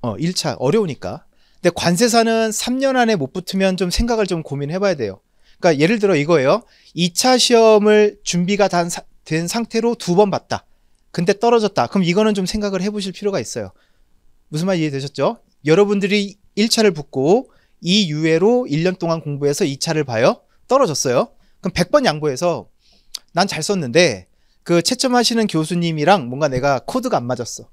어, 1차 어려우니까. 근데 관세사는 3년 안에 못 붙으면 좀 생각을 좀 고민해 봐야 돼요. 그러니까 예를 들어 이거예요. 2차 시험을 준비가 단, 된 상태로 두 번 봤다. 근데 떨어졌다. 그럼 이거는 좀 생각을 해보실 필요가 있어요. 무슨 말 이해되셨죠? 여러분들이 1차를 붙고 이 유예로 1년 동안 공부해서 2차를 봐요. 떨어졌어요. 그럼 100번 양보해서 난 잘 썼는데 그 채점하시는 교수님이랑 뭔가 내가 코드가 안 맞았어.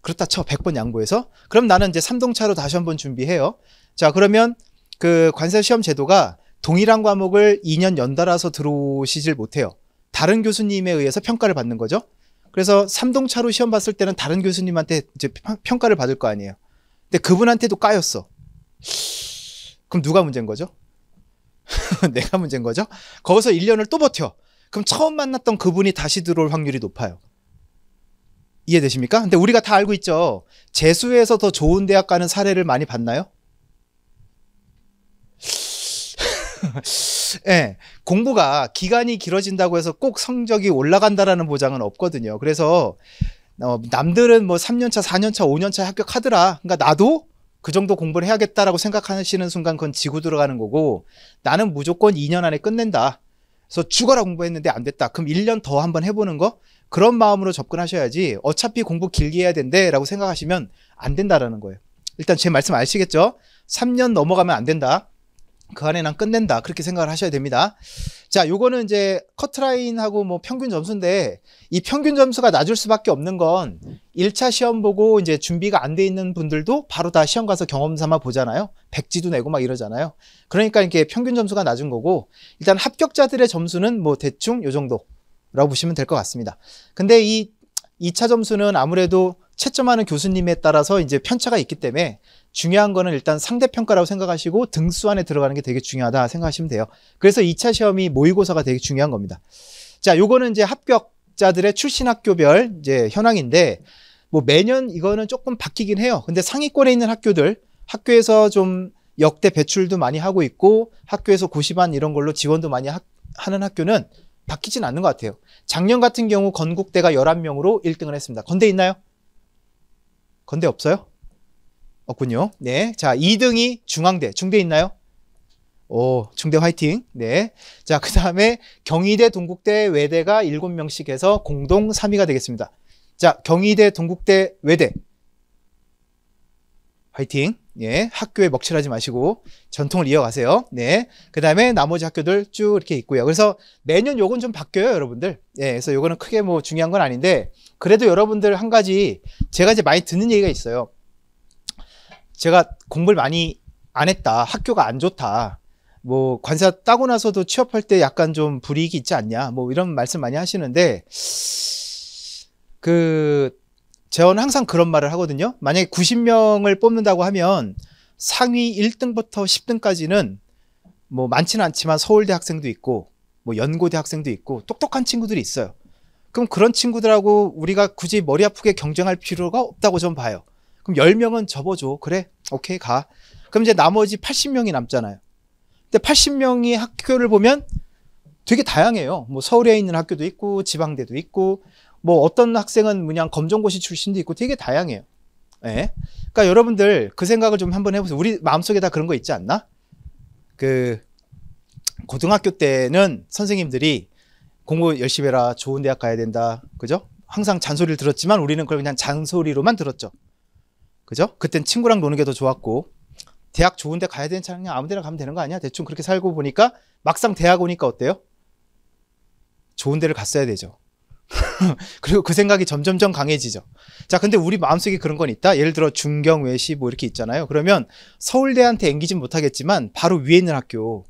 그렇다 쳐. 100번 양보해서. 그럼 나는 이제 3동차로 다시 한 번 준비해요. 자, 그러면 그 관세 시험 제도가 동일한 과목을 2년 연달아서 들어오시질 못해요. 다른 교수님에 의해서 평가를 받는 거죠. 그래서 3동차로 시험 봤을 때는 다른 교수님한테 이제 평가를 받을 거 아니에요. 근데 그분한테도 까였어. 그럼 누가 문제인 거죠? [laughs] 내가 문제인 거죠? 거기서 1년을 또 버텨. 그럼 처음 만났던 그분이 다시 들어올 확률이 높아요. 이해되십니까? 근데 우리가 다 알고 있죠. 재수에서 더 좋은 대학 가는 사례를 많이 봤나요? 네, 공부가 기간이 길어진다고 해서 꼭 성적이 올라간다라는 보장은 없거든요. 그래서 어, 남들은 뭐 3년차, 4년차, 5년차 합격하더라. 그러니까 나도 그 정도 공부를 해야겠다라고 생각하시는 순간 그건 지구 들어가는 거고 나는 무조건 2년 안에 끝낸다. 그래서 죽어라 공부했는데 안 됐다. 그럼 1년 더 한번 해보는 거? 그런 마음으로 접근하셔야지 어차피 공부 길게 해야 된대 라고 생각하시면 안 된다라는 거예요. 일단 제 말씀 아시겠죠? 3년 넘어가면 안 된다. 그 안에 난 끝낸다 그렇게 생각을 하셔야 됩니다. 자, 요거는 이제 커트라인하고 뭐 평균 점수인데 이 평균 점수가 낮을 수밖에 없는 건 1차 시험 보고 이제 준비가 안 돼 있는 분들도 바로 다 시험 가서 경험 삼아 보잖아요. 백지도 내고 막 이러잖아요. 그러니까 이렇게 평균 점수가 낮은 거고 일단 합격자들의 점수는 뭐 대충 요 정도라고 보시면 될 것 같습니다. 근데 이 2차 점수는 아무래도 채점하는 교수님에 따라서 이제 편차가 있기 때문에 중요한 거는 일단 상대평가라고 생각하시고 등수 안에 들어가는 게 되게 중요하다 생각하시면 돼요. 그래서 2차 시험이 모의고사가 되게 중요한 겁니다. 자, 요거는 이제 합격자들의 출신 학교별 이제 현황인데 뭐 매년 이거는 조금 바뀌긴 해요. 근데 상위권에 있는 학교들 학교에서 좀 역대 배출도 많이 하고 있고 학교에서 고시반 이런 걸로 지원도 많이 하, 하는 학교는 바뀌진 않는 것 같아요. 작년 같은 경우 건국대가 11명으로 1등을 했습니다. 건대 있나요? 건대 없어요? 없군요. 네. 자, 2등이 중앙대. 중대 있나요? 오, 중대 화이팅. 네. 자, 그 다음에 경희대, 동국대, 외대가 7명씩 해서 공동 3위가 되겠습니다. 자, 경희대, 동국대, 외대. 화이팅. 예, 학교에 먹칠하지 마시고 전통을 이어가세요. 네. 그 다음에 나머지 학교들 쭉 이렇게 있고요. 그래서 매년 요건 좀 바뀌어요, 여러분들. 예, 그래서 요거는 크게 뭐 중요한 건 아닌데, 그래도 여러분들 한 가지 제가 이제 많이 듣는 얘기가 있어요. 제가 공부를 많이 안 했다. 학교가 안 좋다. 뭐 관사 따고 나서도 취업할 때 약간 좀 불이익이 있지 않냐. 뭐 이런 말씀 많이 하시는데 그 저는 항상 그런 말을 하거든요. 만약에 90명을 뽑는다고 하면 상위 1등부터 10등까지는 뭐 많지는 않지만 서울대 학생도 있고 뭐 연고대 학생도 있고 똑똑한 친구들이 있어요. 그럼 그런 친구들하고 우리가 굳이 머리 아프게 경쟁할 필요가 없다고 저는 봐요. 그럼 10명은 접어줘. 그래. 오케이. 가. 그럼 이제 나머지 80명이 남잖아요. 근데 80명이 학교를 보면 되게 다양해요. 뭐 서울에 있는 학교도 있고 지방대도 있고 뭐 어떤 학생은 그냥 검정고시 출신도 있고 되게 다양해요. 예. 그러니까 여러분들 그 생각을 좀 한번 해보세요. 우리 마음속에 다 그런 거 있지 않나? 그 고등학교 때는 선생님들이 공부 열심히 해라, 좋은 대학 가야 된다, 그죠? 항상 잔소리를 들었지만 우리는 그걸 그냥 잔소리로만 들었죠. 그죠? 그땐 친구랑 노는 게 더 좋았고 대학 좋은 데 가야 되는 차량 이 아무 데나 가면 되는 거 아니야? 대충 그렇게 살고 보니까 막상 대학 오니까 어때요? 좋은 데를 갔어야 되죠. [laughs] 그리고 그 생각이 점점점 강해지죠. 자, 근데 우리 마음속에 그런 건 있다. 예를 들어 중경, 외시 뭐 이렇게 있잖아요. 그러면 서울대한테 앵기진 못하겠지만 바로 위에 있는 학교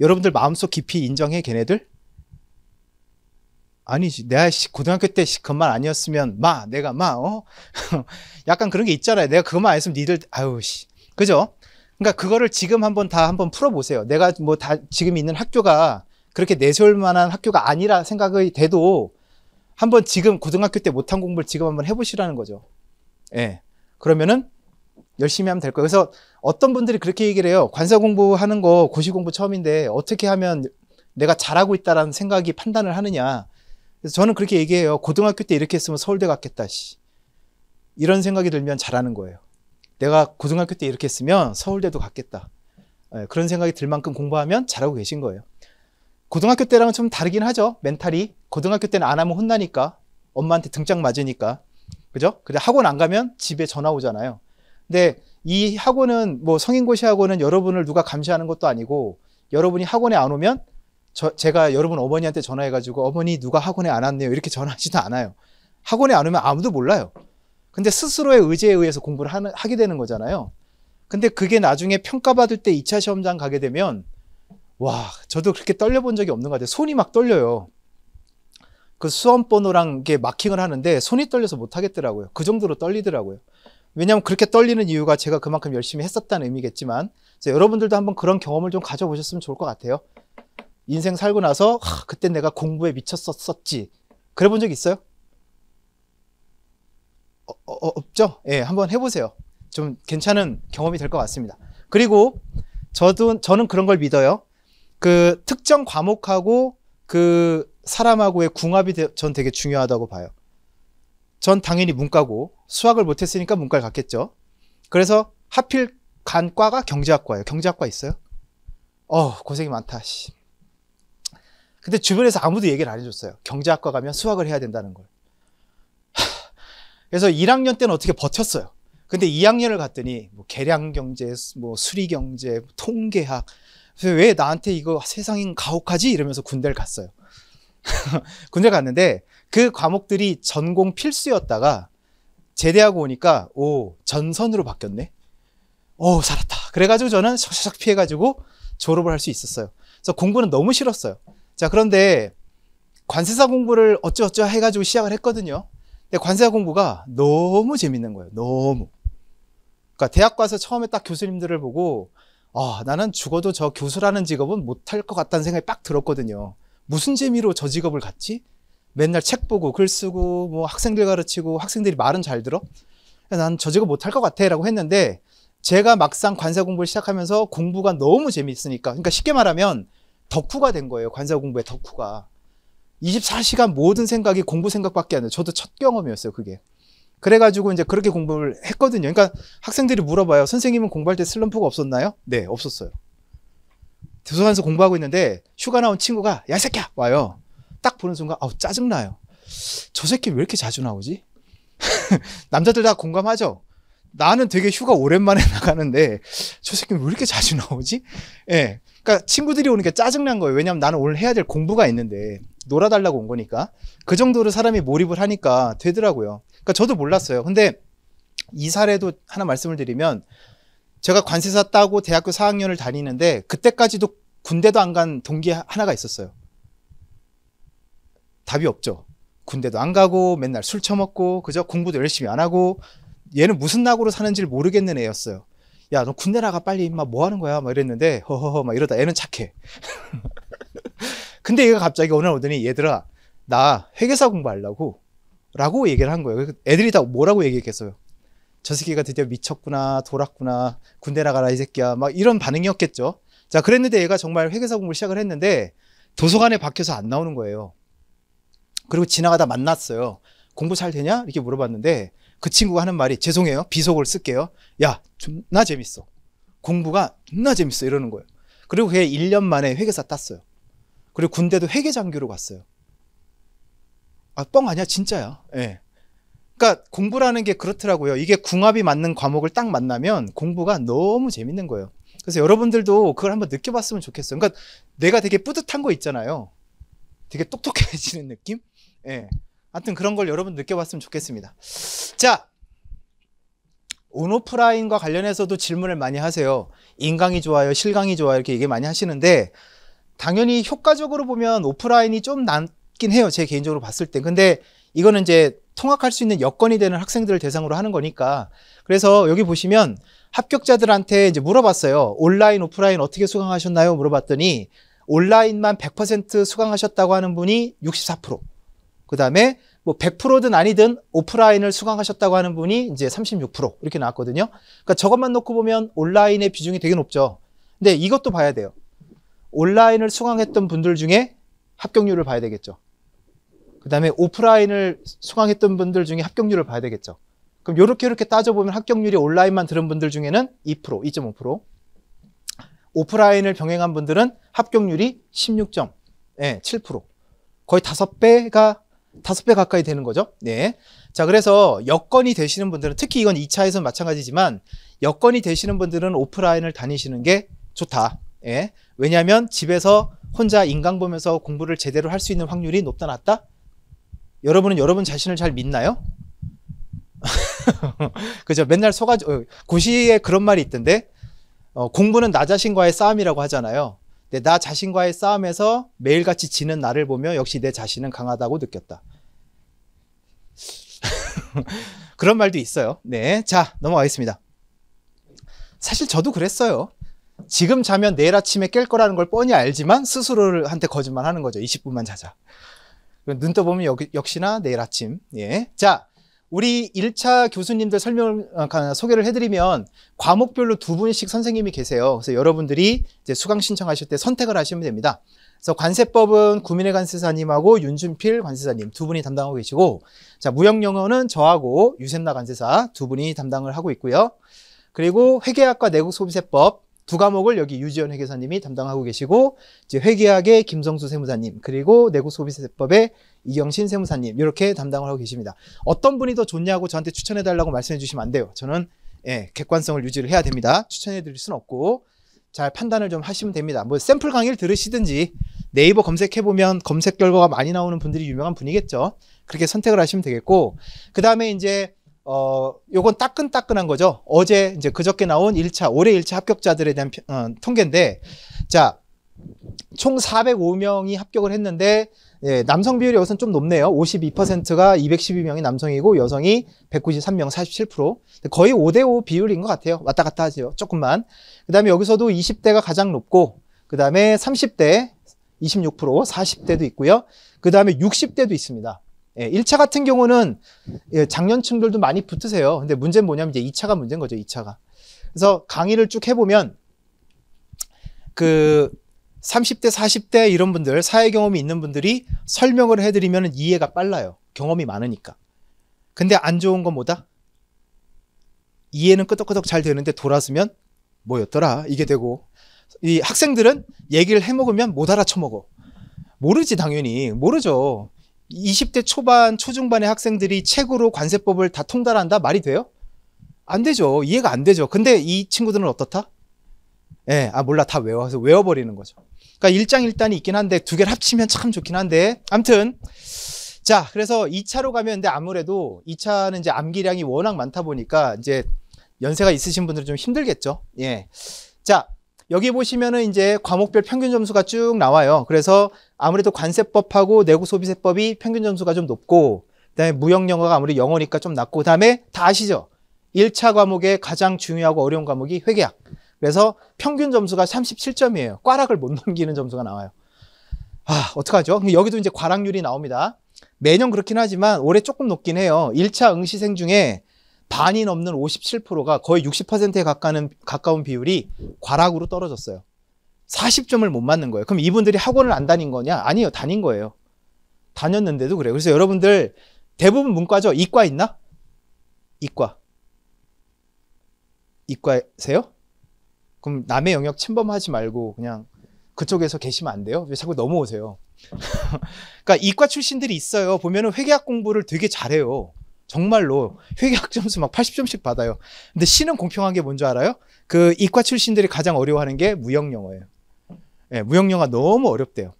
여러분들 마음속 깊이 인정해 걔네들? 아니지. 내가 고등학교 때 그것만 아니었으면 마 내가 마 어? [laughs] 약간 그런 게 있잖아요. 내가 그것만 안 했으면 니들 아유 씨. 그죠? 그러니까 그거를 지금 한번 다 한번 풀어 보세요. 내가 뭐 다 지금 있는 학교가 그렇게 내세울 만한 학교가 아니라 생각이 돼도 한번 지금 고등학교 때 못한 공부를 지금 한번 해 보시라는 거죠. 예. 그러면은 열심히 하면 될 거예요. 그래서 어떤 분들이 그렇게 얘기를 해요. 관사 공부하는 거 고시 공부 처음인데 어떻게 하면 내가 잘하고 있다라는 생각이 판단을 하느냐. 그래서 저는 그렇게 얘기해요. 고등학교 때 이렇게 했으면 서울대 갔겠다, 씨. 이런 생각이 들면 잘하는 거예요. 내가 고등학교 때 이렇게 했으면 서울대도 갔겠다. 예, 그런 생각이 들 만큼 공부하면 잘하고 계신 거예요. 고등학교 때랑은 좀 다르긴 하죠. 멘탈이. 고등학교 때는 안 하면 혼나니까. 엄마한테 등짝 맞으니까. 그죠? 근데 학원 안 가면 집에 전화 오잖아요. 근데 이 학원은 뭐 성인고시 학원은 여러분을 누가 감시하는 것도 아니고 여러분이 학원에 안 오면 저, 제가 여러분 어머니한테 전화해가지고 어머니 누가 학원에 안 왔네요 이렇게 전화하지도 않아요. 학원에 안 오면 아무도 몰라요. 근데 스스로의 의지에 의해서 공부를 하는, 하게 되는 거잖아요. 근데 그게 나중에 평가받을 때 2차 시험장 가게 되면 와 저도 그렇게 떨려본 적이 없는 것 같아요. 손이 막 떨려요. 그 수험 번호랑 이게 마킹을 하는데 손이 떨려서 못 하겠더라고요. 그 정도로 떨리더라고요. 왜냐하면 그렇게 떨리는 이유가 제가 그만큼 열심히 했었다는 의미겠지만 여러분들도 한번 그런 경험을 좀 가져보셨으면 좋을 것 같아요. 인생 살고 나서 하, 그때 내가 공부에 미쳤었었지. 그래 본 적 있어요? 어, 어, 어, 없죠? 예, 한번 해보세요. 좀 괜찮은 경험이 될 것 같습니다. 그리고 저도 저는 그런 걸 믿어요. 그 특정 과목하고 그 사람하고의 궁합이 되, 전 되게 중요하다고 봐요. 전 당연히 문과고 수학을 못했으니까 문과를 갔겠죠. 그래서 하필 간과가 경제학과예요. 경제학과 있어요? 어 고생이 많다. 씨. 근데 주변에서 아무도 얘기를 안 해줬어요. 경제학과 가면 수학을 해야 된다는 걸. 그래서 1학년 때는 어떻게 버텼어요. 근데 2학년을 갔더니 뭐 계량 경제, 뭐 수리 경제, 뭐 통계학. 왜 나한테 이거 세상인 가혹하지? 이러면서 군대를 갔어요. [laughs] 군대 를 갔는데 그 과목들이 전공 필수였다가 제대하고 오니까 오 전선으로 바뀌었네. 오 살았다. 그래가지고 저는 샥샥 피해가지고 졸업을 할 수 있었어요. 그래서 공부는 너무 싫었어요. 자, 그런데 관세사 공부를 어쩌어쩌 해가지고 시작을 했거든요. 근데 관세사 공부가 너무 재밌는 거예요. 너무. 그러니까 대학 가서 처음에 딱 교수님들을 보고 아, 나는 죽어도 저 교수라는 직업은 못할 것 같다는 생각이 딱 들었거든요. 무슨 재미로 저 직업을 갖지? 맨날 책 보고 글 쓰고 뭐 학생들 가르치고 학생들이 말은 잘 들어. 난 저 직업 못할 것 같아라고 했는데 제가 막상 관세 공부를 시작하면서 공부가 너무 재미있으니까 그러니까 쉽게 말하면 덕후가 된 거예요. 관사 공부의 덕후가. 24시간 모든 생각이 공부 생각밖에 안 나요. 저도 첫 경험이었어요, 그게. 그래가지고 이제 그렇게 공부를 했거든요. 그러니까 학생들이 물어봐요. 선생님은 공부할 때 슬럼프가 없었나요? 네, 없었어요. 도서관에서 공부하고 있는데 휴가 나온 친구가 야, 새끼야! 와요. 딱 보는 순간, 아우, 짜증나요. 저 새끼 왜 이렇게 자주 나오지? [laughs] 남자들 다 공감하죠? 나는 되게 휴가 오랜만에 [laughs] 나가는데 저 새끼 는왜 이렇게 자주 나오지? 예. 네. 그러니까 친구들이 오니까 짜증난 거예요. 왜냐면 나는 오늘 해야 될 공부가 있는데 놀아달라고 온 거니까 그 정도로 사람이 몰입을 하니까 되더라고요. 그러니까 저도 몰랐어요. 근데 이 사례도 하나 말씀을 드리면 제가 관세사 따고 대학교 4학년을 다니는데 그때까지도 군대도 안 간 동기 하나가 있었어요. 답이 없죠. 군대도 안 가고 맨날 술 처먹고 그저 공부도 열심히 안 하고 얘는 무슨 낙으로 사는지를 모르겠는 애였어요. 야, 너 군대 나가 빨리 임마 뭐 하는 거야? 막 이랬는데 허허허 막 이러다 애는 착해. [laughs] 근데 얘가 갑자기 오느날 오더니 얘들아 나 회계사 공부하려고 라고 얘기를 한 거예요. 애들이 다 뭐라고 얘기했겠어요? 저 새끼가 드디어 미쳤구나, 돌았구나, 군대 나가라 이 새끼야 막 이런 반응이었겠죠. 자, 그랬는데 얘가 정말 회계사 공부를 시작을 했는데 도서관에 박혀서 안 나오는 거예요. 그리고 지나가다 만났어요. 공부 잘 되냐? 이렇게 물어봤는데 그 친구가 하는 말이 죄송해요. 비속어를 쓸게요. 야, 존나 재밌어. 공부가 존나 재밌어. 이러는 거예요. 그리고 그게 1년 만에 회계사 땄어요. 그리고 군대도 회계장교로 갔어요. 아, 뻥 아니야. 진짜야. 예. 네. 그러니까 공부라는 게 그렇더라고요. 이게 궁합이 맞는 과목을 딱 만나면 공부가 너무 재밌는 거예요. 그래서 여러분들도 그걸 한번 느껴봤으면 좋겠어요. 그러니까 내가 되게 뿌듯한 거 있잖아요. 되게 똑똑해지는 느낌? 예. 네. 아무튼 그런 걸 여러분 느껴봤으면 좋겠습니다. 자, 온오프라인과 관련해서도 질문을 많이 하세요. 인강이 좋아요, 실강이 좋아요 이렇게 얘기 많이 하시는데 당연히 효과적으로 보면 오프라인이 좀 낫긴 해요. 제 개인적으로 봤을 때. 근데 이거는 이제 통학할 수 있는 여건이 되는 학생들을 대상으로 하는 거니까. 그래서 여기 보시면 합격자들한테 이제 물어봤어요. 온라인, 오프라인 어떻게 수강하셨나요? 물어봤더니 온라인만 100% 수강하셨다고 하는 분이 64%. 그 다음에 뭐 100%든 아니든 오프라인을 수강하셨다고 하는 분이 이제 36% 이렇게 나왔거든요. 그러니까 저것만 놓고 보면 온라인의 비중이 되게 높죠. 근데 이것도 봐야 돼요. 온라인을 수강했던 분들 중에 합격률을 봐야 되겠죠. 그 다음에 오프라인을 수강했던 분들 중에 합격률을 봐야 되겠죠. 그럼 이렇게 이렇게 따져보면 합격률이 온라인만 들은 분들 중에는 2%, 2.5%. 오프라인을 병행한 분들은 합격률이 16.7%. 예, 거의 5배가 다섯 배 가까이 되는 거죠. 네. 자, 그래서 여건이 되시는 분들은 특히 이건 2차에서 마찬가지지만 여건이 되시는 분들은 오프라인을 다니시는 게 좋다. 예. 왜냐하면 집에서 혼자 인강 보면서 공부를 제대로 할 수 있는 확률이 높다 낮다? 여러분은 여러분 자신을 잘 믿나요? [laughs] 그죠. 맨날 속아 어, 고시에 그런 말이 있던데 어, 공부는 나 자신과의 싸움이라고 하잖아요. 내나 네, 자신과의 싸움에서 매일같이 지는 나를 보며 역시 내 자신은 강하다고 느꼈다. [laughs] 그런 말도 있어요. 네. 자, 넘어가겠습니다. 사실 저도 그랬어요. 지금 자면 내일 아침에 깰 거라는 걸 뻔히 알지만 스스로한테 거짓말 하는 거죠. 20분만 자자. 눈 떠보면 역시나 내일 아침. 예. 자, 우리 1차 교수님들 설명을 어, 소개를 해드리면 과목별로 두 분씩 선생님이 계세요. 그래서 여러분들이 이제 수강 신청하실 때 선택을 하시면 됩니다. 그래서 관세법은 구민의 관세사님하고 윤준필 관세사님 두 분이 담당하고 계시고 자 무역영어는 저하고 유샘나 관세사 두 분이 담당을 하고 있고요. 그리고 회계학과 내국소비세법 두 과목을 여기 유지현 회계사님이 담당하고 계시고 이제 회계학의 김성수 세무사님 그리고 내국소비세법의 이경신 세무사님 이렇게 담당을 하고 계십니다. 어떤 분이 더 좋냐고 저한테 추천해 달라고 말씀해 주시면 안 돼요. 저는 예, 객관성을 유지를 해야 됩니다. 추천해 드릴 수는 없고 잘 판단을 좀 하시면 됩니다. 뭐 샘플 강의를 들으시든지 네이버 검색해 보면 검색 결과가 많이 나오는 분들이 유명한 분이겠죠. 그렇게 선택을 하시면 되겠고 그 다음에 이제 어, 요건 따끈따끈한 거죠. 어제 이제 그저께 나온 1차 올해 1차 합격자들에 대한 어, 통계인데 자, 총 405명이 합격을 했는데 예, 남성 비율이 여기서는 좀 높네요. 52%가 212명이 남성이고 여성이 193명 47% 거의 5대5 비율인 것 같아요. 왔다 갔다 하죠. 조금만. 그 다음에 여기서도 20대가 가장 높고 그 다음에 30대 26% 40대도 있고요. 그 다음에 60대도 있습니다. 예, 1차 같은 경우는 예, 작년층들도 많이 붙으세요. 근데 문제는 뭐냐면 이제 2차가 문제인 거죠, 2차가. 그래서 강의를 쭉 해보면 그 30대, 40대 이런 분들, 사회 경험이 있는 분들이 설명을 해드리면 이해가 빨라요. 경험이 많으니까. 근데 안 좋은 건 뭐다? 이해는 끄덕끄덕 잘 되는데 돌아서면 뭐였더라? 이게 되고. 이 학생들은 얘기를 해먹으면 못 알아쳐먹어. 모르지, 당연히. 모르죠. 20대 초반, 초중반의 학생들이 책으로 관세법을 다 통달한다? 말이 돼요? 안 되죠. 이해가 안 되죠. 근데 이 친구들은 어떻다? 예, 네, 아, 몰라. 다 외워서 외워버리는 거죠. 그러니까 일장일단이 있긴 한데 두 개를 합치면 참 좋긴 한데 암튼 자, 그래서 2차로 가면 근데 아무래도 2차는 이제 암기량이 워낙 많다 보니까 이제 연세가 있으신 분들은 좀 힘들겠죠. 예. 자, 여기 보시면은 이제 과목별 평균 점수가 쭉 나와요. 그래서 아무래도 관세법하고 내구소비세법이 평균 점수가 좀 높고 그다음에 무형영어가 아무리 영어니까 좀 낮고 그다음에 다 아시죠? 1차 과목의 가장 중요하고 어려운 과목이 회계학. 그래서 평균 점수가 37점이에요. 꽈락을 못 [laughs] 넘기는 점수가 나와요. 아, 어떡하죠? 여기도 이제 과락률이 나옵니다. 매년 그렇긴 하지만 올해 조금 높긴 해요. 1차 응시생 중에 반이 넘는 57%가 거의 60%에 가까운, 가까운 비율이 과락으로 떨어졌어요. 40점을 못 맞는 거예요. 그럼 이분들이 학원을 안 다닌 거냐? 아니요, 다닌 거예요. 다녔는데도 그래요. 그래서 여러분들 대부분 문과죠? 이과 있나? 이과. 이과세요? 그럼 남의 영역 침범하지 말고 그냥 그쪽에서 계시면 안 돼요? 왜 자꾸 넘어오세요? [laughs] 그러니까 이과 출신들이 있어요. 보면은 회계학 공부를 되게 잘해요. 정말로 회계학 점수 막 80점씩 받아요. 근데 시는 공평한 게뭔지 알아요? 그 이과 출신들이 가장 어려워하는 게 무형 영어예요. 예, 무형 영어 가 너무 어렵대요.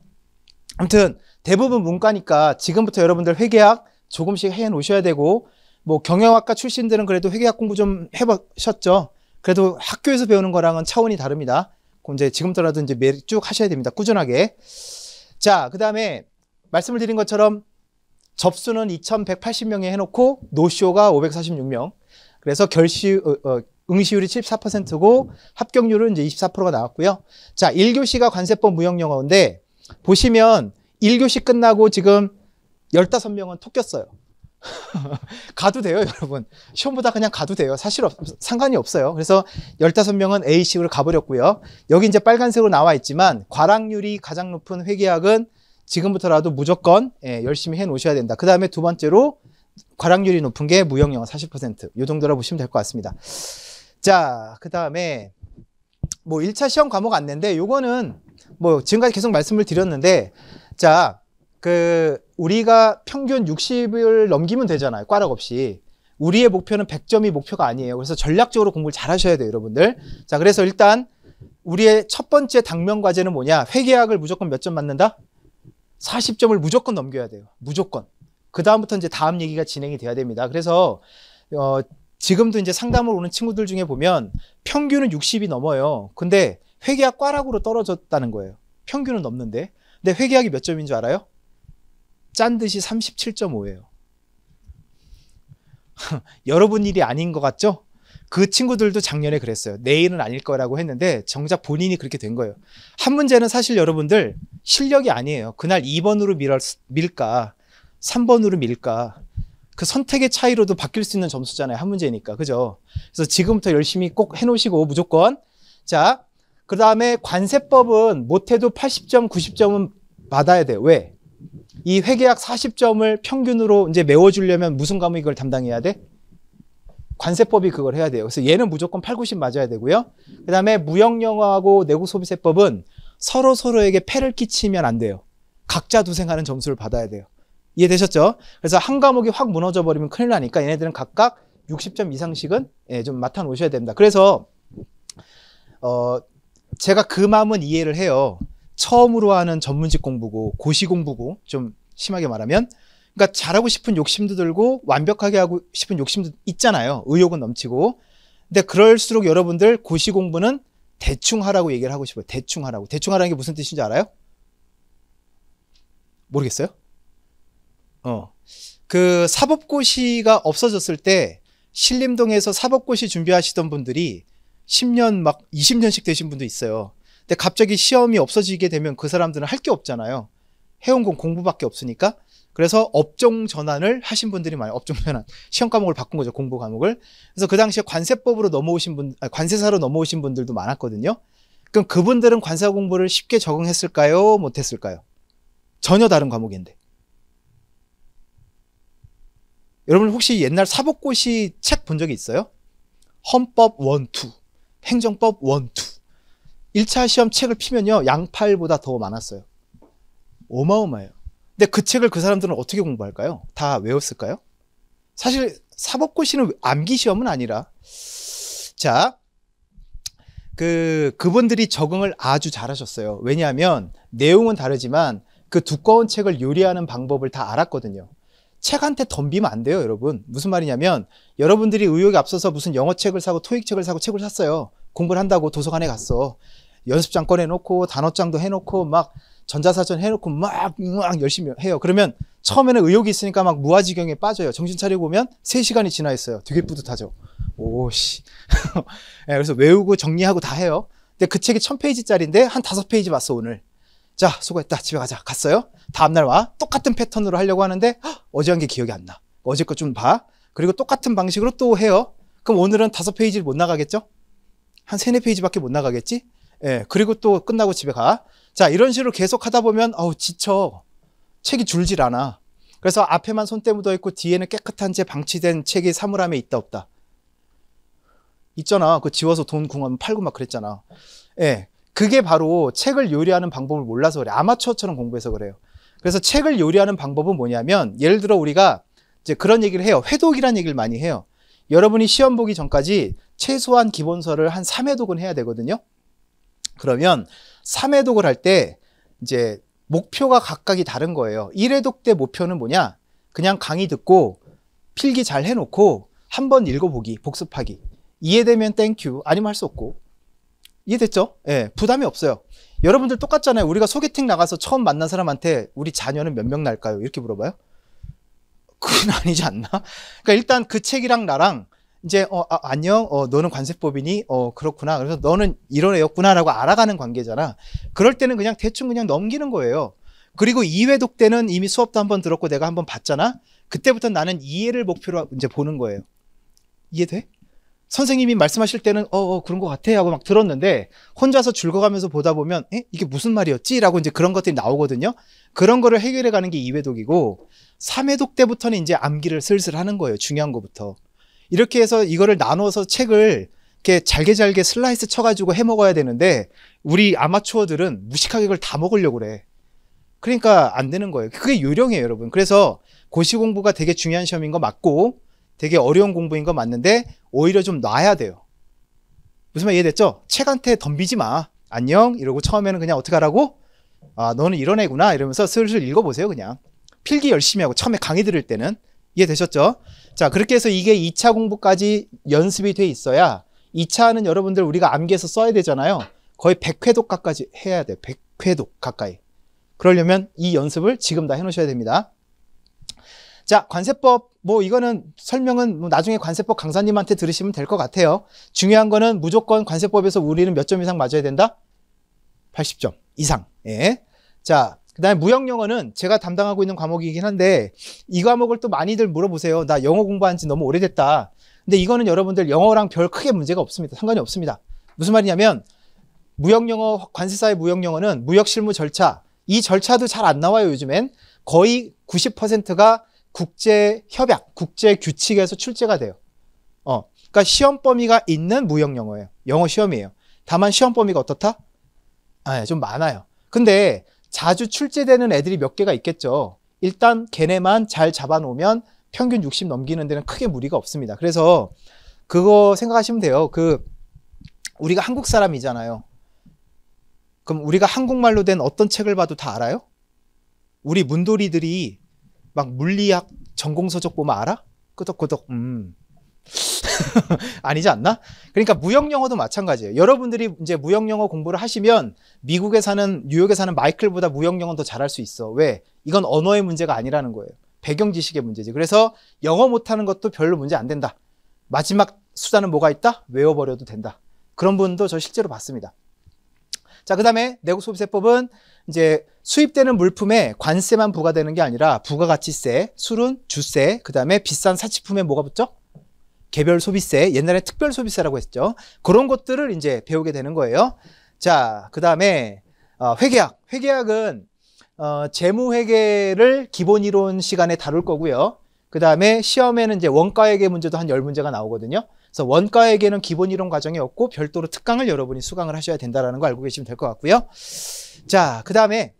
아무튼 대부분 문과니까 지금부터 여러분들 회계학 조금씩 해 놓으셔야 되고 뭐 경영학과 출신들은 그래도 회계학 공부 좀 해보셨죠. 그래도 학교에서 배우는 거랑은 차원이 다릅니다. 이제 지금부터라도 이제 매일 쭉 하셔야 됩니다. 꾸준하게. 자, 그 다음에 말씀을 드린 것처럼 접수는 2,180명에 해놓고 노쇼가 546명. 그래서 결시 어, 어, 응시율이 74%고 합격률은 이제 24%가 나왔고요. 자, 1교시가 관세법 무형 영어인데 보시면 1교시 끝나고 지금 15명은 토 꼈어요. 가도 돼요, 여러분. 시험보다 그냥 가도 돼요. 사실 없, 상관이 없어요. 그래서 15명은 A식으로 가버렸고요. 여기 이제 빨간색으로 나와 있지만 과락률이 가장 높은 회계학은 지금부터라도 무조건 예, 열심히 해 놓으셔야 된다. 그 다음에 두 번째로 과락률이 높은 게무형영어4 0요정도라고 보시면 될 것 같습니다. 자, 그 다음에 뭐 1차 시험 과목 안내인데 요거는 뭐 지금까지 계속 말씀을 드렸는데 자, 그 우리가 평균 60을 넘기면 되잖아요. 과락 없이. 우리의 목표는 100점이 목표가 아니에요. 그래서 전략적으로 공부를 잘 하셔야 돼요, 여러분들. 자, 그래서 일단 우리의 첫 번째 당면 과제는 뭐냐? 회계학을 무조건 몇 점 맞는다? 40점을 무조건 넘겨야 돼요. 무조건. 그 다음부터 이제 다음 얘기가 진행이 돼야 됩니다. 그래서 어, 지금도 이제 상담을 오는 친구들 중에 보면 평균은 60이 넘어요. 근데 회계학 과락으로 떨어졌다는 거예요. 평균은 넘는데. 근데 회계학이 몇 점인 줄 알아요? 짠 듯이 37.5예요. [laughs] 여러분 일이 아닌 것 같죠? 그 친구들도 작년에 그랬어요. 내일은 아닐 거라고 했는데 정작 본인이 그렇게 된 거예요. 한 문제는 사실 여러분들 실력이 아니에요. 그날 2번으로 밀, 밀까 3번으로 밀까 그 선택의 차이로도 바뀔 수 있는 점수잖아요. 한 문제니까. 그죠? 그래서 지금부터 열심히 꼭 해놓으시고 무조건 자, 그 다음에 관세법은 못해도 80점, 90점은 받아야 돼. 왜? 이 회계학 40점을 평균으로 이제 메워주려면 무슨 과목 이걸 담당해야 돼? 관세법이 그걸 해야 돼요. 그래서 얘는 무조건 8, 90 맞아야 되고요. 그다음에 무역영화하고 내국소비세법은 서로 서로에게 폐를 끼치면 안 돼요. 각자 도생하는 점수를 받아야 돼요. 이해되셨죠? 그래서 한 과목이 확 무너져 버리면 큰일 나니까 얘네들은 각각 60점 이상씩은 예, 좀 맡아 놓으셔야 됩니다. 그래서 어 제가 그 마음은 이해를 해요. 처음으로 하는 전문직 공부고 고시 공부고 좀 심하게 말하면 그러니까 잘하고 싶은 욕심도 들고 완벽하게 하고 싶은 욕심도 있잖아요. 의욕은 넘치고. 근데 그럴수록 여러분들 고시 공부는 대충 하라고 얘기를 하고 싶어요. 대충 하라고. 대충 하라는 게 무슨 뜻인지 알아요? 모르겠어요? 어. 그 사법고시가 없어졌을 때 신림동에서 사법고시 준비하시던 분들이 10년 막 20년씩 되신 분도 있어요. 근데 갑자기 시험이 없어지게 되면 그 사람들은 할 게 없잖아요. 해온 건 공부밖에 없으니까 그래서 업종 전환을 하신 분들이 많아요. 업종 전환. 시험 과목을 바꾼 거죠. 공부 과목을. 그래서 그 당시에 관세법으로 넘어오신 분, 아니, 관세사로 넘어오신 분들도 많았거든요. 그럼 그분들은 관세 공부를 쉽게 적응했을까요? 못했을까요? 전혀 다른 과목인데. 여러분 혹시 옛날 사법고시 책 본 적이 있어요? 헌법 원투, 행정법 원투. 1차 시험 책을 피면요. 양팔보다 더 많았어요. 어마어마해요. 근데 그 책을 그 사람들은 어떻게 공부할까요? 다 외웠을까요? 사실 사법고시는 암기 시험은 아니라 자, 그 그분들이 적응을 아주 잘하셨어요. 왜냐하면 내용은 다르지만 그 두꺼운 책을 요리하는 방법을 다 알았거든요. 책한테 덤비면 안 돼요, 여러분. 무슨 말이냐면 여러분들이 의욕이 앞서서 무슨 영어 책을 사고 토익 책을 사고 책을 샀어요. 공부를 한다고 도서관에 갔어. 연습장 꺼내놓고 단어장도 해놓고 막 전자사전 해놓고 막, 막 열심히 해요. 그러면 처음에는 의욕이 있으니까 막 무아지경에 빠져요. 정신 차리고 보면 3시간이 지나 있어요. 되게 뿌듯하죠. 오씨. 네, [laughs] 예, 그래서 외우고 정리하고 다 해요. 근데 그 책이 1000페이지짜리인데 한 5페이지 봤어, 오늘. 자, 수고했다. 집에 가자. 갔어요. 다음날 와. 똑같은 패턴으로 하려고 하는데 어제 한 게 기억이 안 나. 어제 거 좀 봐. 그리고 똑같은 방식으로 또 해요. 그럼 오늘은 5페이지를 못 나가겠죠? 한 3, 4페이지밖에 못 나가겠지? 예, 그리고 또 끝나고 집에 가. 자, 이런 식으로 계속 하다 보면 어우 지쳐. 책이 줄질 않아. 그래서 앞에만 손때 묻어 있고 뒤에는 깨끗한 채 방치된 책이 사물함에 있다 없다. 있잖아. 그 지워서 돈 궁하면 팔고 막 그랬잖아. 예. 그게 바로 책을 요리하는 방법을 몰라서 그래. 아마추어처럼 공부해서 그래요. 그래서 책을 요리하는 방법은 뭐냐면 예를 들어 우리가 이제 그런 얘기를 해요. 회독이라는 얘기를 많이 해요. 여러분이 시험 보기 전까지 최소한 기본서를 한 3회독은 해야 되거든요. 그러면 3회 독을 할 때 이제 목표가 각각이 다른 거예요. 1회 독때 목표는 뭐냐? 그냥 강의 듣고 필기 잘 해놓고 한 번 읽어보기, 복습하기. 이해되면 땡큐, 아니면 할 수 없고. 이해됐죠? 예, 부담이 없어요. 여러분들 똑같잖아요. 우리가 소개팅 나가서 처음 만난 사람한테 우리 자녀는 몇 명 날까요? 이렇게 물어봐요? 그건 [laughs] 아니지 않나? 그러니까 일단 그 책이랑 나랑 이제 어 아, 안녕 어 너는 관세법이니 어 그렇구나 그래서 너는 이런 애였구나라고 알아가는 관계잖아 그럴 때는 그냥 대충 그냥 넘기는 거예요 그리고 이회독 때는 이미 수업도 한번 들었고 내가 한번 봤잖아 그때부터 나는 이해를 목표로 이제 보는 거예요 이해돼? 선생님이 말씀하실 때는 어, 어 그런 것 같아 하고 막 들었는데 혼자서 줄거가면서 보다 보면 에? 이게 무슨 말이었지라고 이제 그런 것들이 나오거든요. 그런 거를 해결해 가는 게 2회독이고 3회독 때부터는 이제 암기를 슬슬 하는 거예요. 중요한 거부터. 이렇게 해서 이거를 나눠서 책을 이렇게 잘게 잘게 슬라이스 쳐가지고 해 먹어야 되는데 우리 아마추어들은 무식하게 그걸 다 먹으려고 그래. 그러니까 안 되는 거예요. 그게 요령이에요, 여러분. 그래서 고시 공부가 되게 중요한 시험인 거 맞고 되게 어려운 공부인 거 맞는데 오히려 좀 놔야 돼요. 무슨 말 이해됐죠? 책한테 덤비지 마. 안녕 이러고 처음에는 그냥 어떻게 하라고? 아 너는 이런 애구나 이러면서 슬슬 읽어보세요 그냥 필기 열심히 하고 처음에 강의 들을 때는 이해되셨죠? 자, 그렇게 해서 이게 2차 공부까지 연습이 돼 있어야 2차는 여러분들 우리가 암기해서 써야 되잖아요. 거의 100회 독가까지 해야 돼. 100회 독 가까이. 그러려면 이 연습을 지금 다 해놓으셔야 됩니다. 자, 관세법 뭐 이거는 설명은 뭐 나중에 관세법 강사님한테 들으시면 될 것 같아요. 중요한 거는 무조건 관세법에서 우리는 몇 점 이상 맞아야 된다? 80점 이상. 예. 자, 그다음에 무역 영어는 제가 담당하고 있는 과목이긴 한데 이 과목을 또 많이들 물어보세요. 나 영어 공부한 지 너무 오래됐다. 근데 이거는 여러분들 영어랑 별 크게 문제가 없습니다. 상관이 없습니다. 무슨 말이냐면 무역 영어 관세사의 무역 영어는 무역 실무 절차 이 절차도 잘 안 나와요 요즘엔 거의 90%가 국제 협약 국제 규칙에서 출제가 돼요. 어, 그러니까 시험 범위가 있는 무역 영어예요. 영어 시험이에요. 다만 시험 범위가 어떻다? 아, 예, 좀 많아요. 근데 자주 출제되는 애들이 몇 개가 있겠죠. 일단 걔네만 잘 잡아놓으면 평균 60 넘기는 데는 크게 무리가 없습니다. 그래서 그거 생각하시면 돼요. 그 우리가 한국 사람이잖아요. 그럼 우리가 한국말로 된 어떤 책을 봐도 다 알아요? 우리 문돌이들이 막 물리학 전공서적 보면 알아? 끄덕끄덕. 음. [laughs] 아니지 않나? 그러니까 무역 영어도 마찬가지예요. 여러분들이 이제 무역 영어 공부를 하시면 미국에 사는 뉴욕에 사는 마이클보다 무역 영어 더 잘할 수 있어. 왜? 이건 언어의 문제가 아니라는 거예요. 배경 지식의 문제지. 그래서 영어 못하는 것도 별로 문제 안 된다. 마지막 수단은 뭐가 있다? 외워버려도 된다. 그런 분도 저 실제로 봤습니다. 자, 그 다음에 내국 소비세법은 이제 수입되는 물품에 관세만 부과되는 게 아니라 부가가치세, 술은 주세, 그 다음에 비싼 사치품에 뭐가 붙죠? 개별 소비세, 옛날에 특별 소비세라고 했죠. 그런 것들을 이제 배우게 되는 거예요. 자, 그 다음에 어, 회계학. 회계학은 어, 재무회계를 기본 이론 시간에 다룰 거고요. 그 다음에 시험에는 이제 원가회계 문제도 한 열문제가 나오거든요. 그래서 원가회계는 기본 이론 과정이 없고 별도로 특강을 여러분이 수강을 하셔야 된다는거 알고 계시면 될 것 같고요. 자, 그 다음에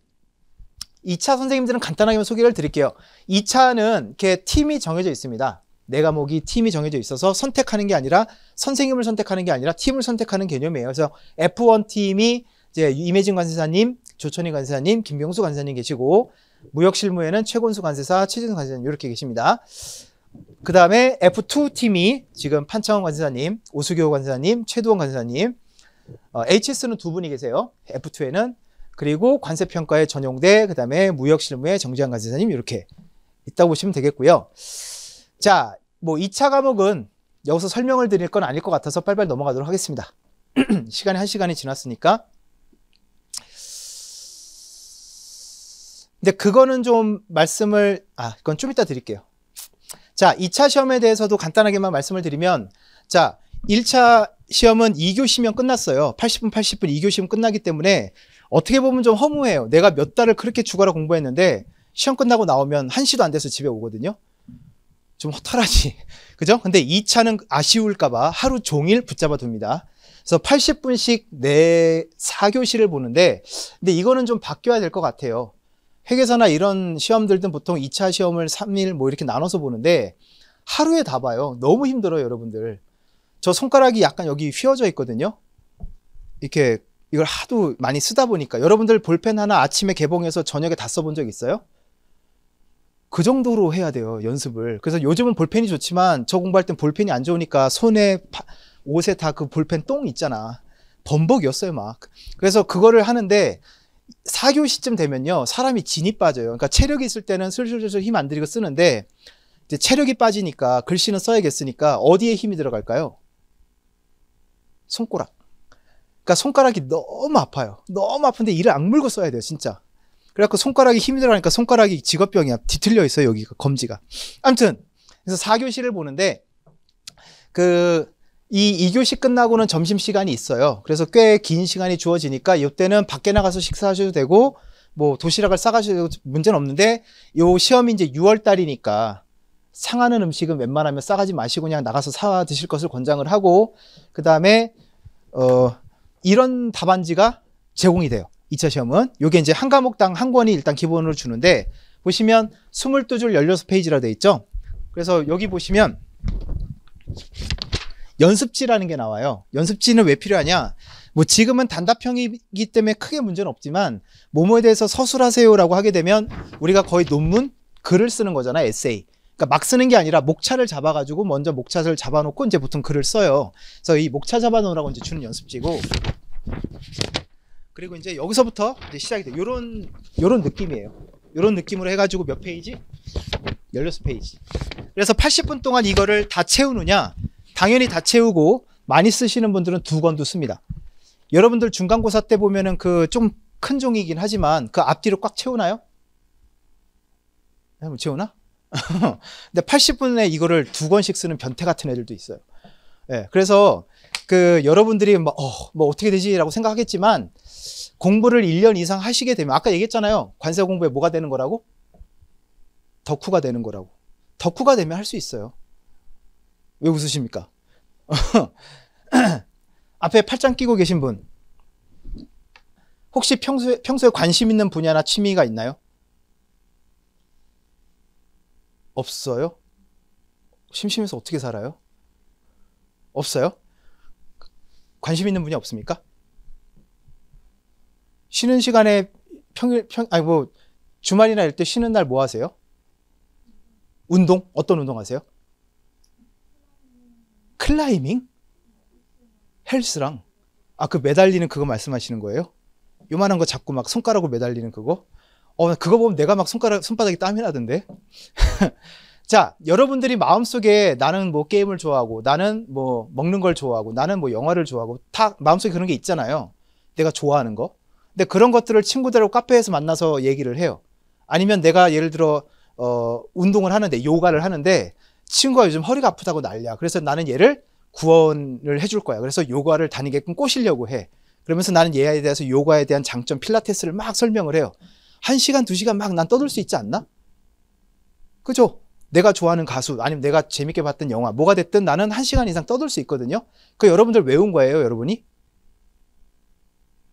2차 선생님들은 간단하게 소개를 드릴게요. 2차는 이렇게 팀이 정해져 있습니다. 내 과목이 팀이 정해져 있어서 선택하는 게 아니라 선생님을 선택하는 게 아니라 팀을 선택하는 개념이에요. 그래서 F1 팀이 이제 임혜진 관세사님, 조천희 관세사님, 김병수 관세사님 계시고 무역실무에는 최곤수 관세사, 최진수 관세사님 이렇게 계십니다. 그 다음에 F2 팀이 지금 판창원 관세사님, 오수교 관세사님, 최두원 관세사님, 어, HS는 두 분이 계세요. F2에는 그리고 관세평가에 전용대, 그 다음에 무역실무의 정지환 관세사님 이렇게 있다고 보시면 되겠고요. 자, 뭐 2차 과목은 여기서 설명을 드릴 건 아닐 것 같아서 빨리빨리 넘어가도록 하겠습니다. [clears throat] 시간이 한시간이 지났으니까. 근데 그거는 좀 말씀을, 아, 그건 좀 이따 드릴게요. 자, 2차 시험에 대해서도 간단하게만 말씀을 드리면, 자, 1차 시험은 2교시면 끝났어요. 80분, 80분 2교시면 끝나기 때문에 어떻게 보면 좀 허무해요. 내가 몇 달을 그렇게 주가로 공부했는데 시험 끝나고 나오면 1시도 안 돼서 집에 오거든요. 좀 허탈하지. [laughs] 그죠? 근데 2차는 아쉬울까봐 하루 종일 붙잡아 둡니다. 그래서 80분씩 내 4교시를 보는데, 근데 이거는 좀 바뀌어야 될 것 같아요. 회계사나 이런 시험들든 보통 2차 시험을 3일 뭐 이렇게 나눠서 보는데, 하루에 다 봐요. 너무 힘들어요, 여러분들. 저 손가락이 약간 여기 휘어져 있거든요. 이렇게 이걸 하도 많이 쓰다 보니까 여러분들 볼펜 하나 아침에 개봉해서 저녁에 다 써본 적 있어요? 그 정도로 해야 돼요 연습을 그래서 요즘은 볼펜이 좋지만 저 공부할 땐 볼펜이 안 좋으니까 손에 파, 옷에 다 그 볼펜 똥 있잖아 범벅이었어요 막 그래서 그거를 하는데 4교시쯤 되면요 사람이 진이 빠져요 그러니까 체력이 있을 때는 슬슬슬슬 힘안 들이고 쓰는데 이제 체력이 빠지니까 글씨는 써야겠으니까 어디에 힘이 들어갈까요? 손가락 그러니까 손가락이 너무 아파요 너무 아픈데 이를 악물고 써야 돼요 진짜 그래갖고 손가락이 힘이 들어가니까 손가락이 직업병이야. 뒤틀려 있어 요 여기가 그 검지가. 암튼 그래서 4교시를 보는데 그이 2교시 끝나고는 점심 시간이 있어요. 그래서 꽤 긴 시간이 주어지니까 이때는 밖에 나가서 식사하셔도 되고 뭐 도시락을 싸가셔도 문제는 없는데 요 시험이 이제 6월 달이니까 상하는 음식은 웬만하면 싸가지 마시고 그냥 나가서 사 드실 것을 권장을 하고 그 다음에 어 이런 답안지가 제공이 돼요. 2차 시험은 요게 이제 한 과목당 한 권이 일단 기본으로 주는데 보시면 22줄 16페이지라 돼 있죠. 그래서 여기 보시면 연습지라는 게 나와요. 연습지는 왜 필요하냐? 뭐 지금은 단답형이기 때문에 크게 문제는 없지만 뭐뭐에 대해서 서술하세요라고 하게 되면 우리가 거의 논문 글을 쓰는 거잖아 에세이. 그러니까 막 쓰는 게 아니라 목차를 잡아가지고 먼저 목차를 잡아놓고 이제 보통 글을 써요. 그래서 이 목차 잡아놓으라고 이제 주는 연습지고 그리고 이제 여기서부터 이제 시작이 돼. 요런 요런 느낌이에요. 요런 느낌으로 해 가지고 몇 페이지? 16페이지. 그래서 80분 동안 이거를 다 채우느냐? 당연히 다 채우고 많이 쓰시는 분들은 두 권도 씁니다. 여러분들 중간고사 때 보면은 그 좀 큰 종이긴 하지만 그 앞뒤로 꽉 채우나요? 못 채우나? [laughs] 근데 80분에 이거를 두 권씩 쓰는 변태 같은 애들도 있어요. 예, 네, 그래서 그 여러분들이 뭐, 어, 뭐 어떻게 되지라고 생각하겠지만 공부를 1년 이상 하시게 되면 아까 얘기했잖아요. 관세 공부에 뭐가 되는 거라고? 덕후가 되는 거라고. 덕후가 되면 할 수 있어요. 왜 웃으십니까? [laughs] 앞에 팔짱 끼고 계신 분. 혹시 평소에, 평소에 관심 있는 분야나 취미가 있나요? 없어요? 심심해서 어떻게 살아요? 없어요? 관심 있는 분이 없습니까? 쉬는 시간에 평일 평 아니 뭐 주말이나 이럴 때 쉬는 날 뭐 하세요? 운동 어떤 운동 하세요? 클라이밍? 헬스랑 아 그 매달리는 그거 말씀하시는 거예요? 요만한 거 잡고 막 손가락으로 매달리는 그거? 어 그거 보면 내가 막 손가락 손바닥이 땀이 나던데. [laughs] 자, 여러분들이 마음속에 나는 뭐 게임을 좋아하고 나는 뭐 먹는 걸 좋아하고 나는 뭐 영화를 좋아하고 다 마음속에 그런 게 있잖아요. 내가 좋아하는 거. 근데 그런 것들을 친구들하고 카페에서 만나서 얘기를 해요. 아니면 내가 예를 들어 어, 운동을 하는데 요가를 하는데 친구가 요즘 허리가 아프다고 난리야. 그래서 나는 얘를 구원을 해줄 거야. 그래서 요가를 다니게끔 꼬시려고 해. 그러면서 나는 얘에 대해서 요가에 대한 장점 필라테스를 막 설명을 해요. 한 시간, 두 시간 막 난 떠들 수 있지 않나? 그죠? 내가 좋아하는 가수 아니면 내가 재밌게 봤던 영화 뭐가 됐든 나는 한 시간 이상 떠들 수 있거든요. 그 여러분들 외운 거예요, 여러분이?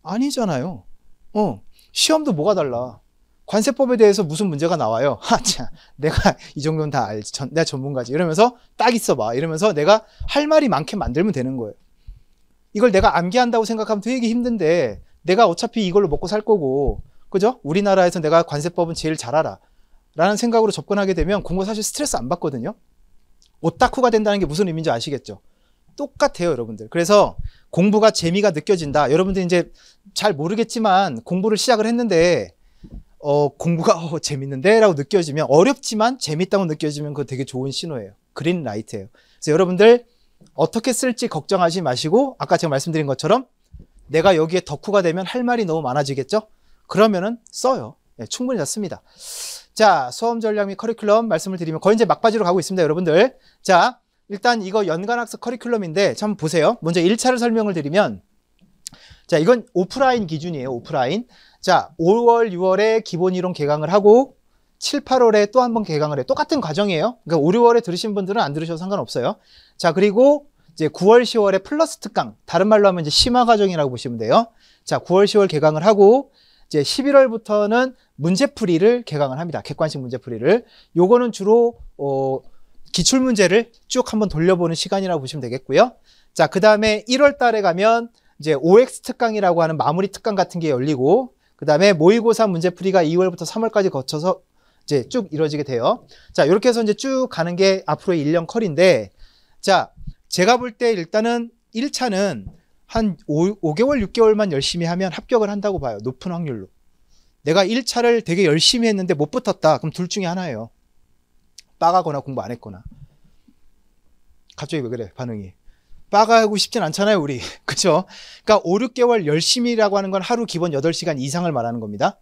아니잖아요. 어 시험도 뭐가 달라? 관세법에 대해서 무슨 문제가 나와요? 하참 [laughs] 아, 내가 이 정도는 다 알지. 전, 내가 전문가지. 이러면서 딱 있어봐. 이러면서 내가 할 말이 많게 만들면 되는 거예요. 이걸 내가 암기한다고 생각하면 되게 힘든데 내가 어차피 이걸로 먹고 살 거고 그죠? 우리나라에서 내가 관세법은 제일 잘 알아. 라는 생각으로 접근하게 되면 공부 사실 스트레스 안 받거든요. 오타쿠가 된다는 게 무슨 의미인지 아시겠죠? 똑같아요, 여러분들. 그래서 공부가 재미가 느껴진다. 여러분들 이제 잘 모르겠지만 공부를 시작을 했는데 어, 공부가 [laughs] 어, 재밌는데라고 느껴지면 어렵지만 재밌다고 느껴지면 그거 되게 좋은 신호예요. 그린 라이트예요. 그래서 여러분들 어떻게 쓸지 걱정하지 마시고 아까 제가 말씀드린 것처럼 내가 여기에 덕후가 되면 할 말이 너무 많아지겠죠? 그러면은 써요. 네, 충분히 다 씁니다. 자, 수험 전략 및 커리큘럼 말씀을 드리면 거의 이제 막바지로 가고 있습니다, 여러분들. 자, 일단 이거 연간학습 커리큘럼인데 참 보세요. 먼저 1차를 설명을 드리면 자, 이건 오프라인 기준이에요, 오프라인. 자, 5월, 6월에 기본 이론 개강을 하고 7, 8월에 또 한 번 개강을 해요. 똑같은 과정이에요. 그러니까 5, 6월에 들으신 분들은 안 들으셔도 상관없어요. 자, 그리고 이제 9월, 10월에 플러스 특강. 다른 말로 하면 이제 심화 과정이라고 보시면 돼요. 자, 9월, 10월 개강을 하고 이제 11월부터는 문제풀이를 개강을 합니다. 객관식 문제풀이를. 요거는 주로 어, 기출 문제를 쭉 한번 돌려보는 시간이라고 보시면 되겠고요. 자, 그 다음에 1월 달에 가면 이제 OX 특강이라고 하는 마무리 특강 같은 게 열리고, 그 다음에 모의고사 문제풀이가 2월부터 3월까지 거쳐서 이제 쭉 이루어지게 돼요. 자, 이렇게 해서 이제 쭉 가는 게 앞으로의 1년 컬인데, 자, 제가 볼 때 일단은 1차는 한 5, 개월 6개월만 열심히 하면 합격을 한다고 봐요. 높은 확률로. 내가 1차를 되게 열심히 했는데 못 붙었다. 그럼 둘 중에 하나예요. 빠가거나 공부 안 했거나. 갑자기 왜 그래, 반응이. 빠가고 싶진 않잖아요, 우리. [laughs] 그죠? 그러니까 5, 6개월 열심히라고 하는 건 하루 기본 8시간 이상을 말하는 겁니다.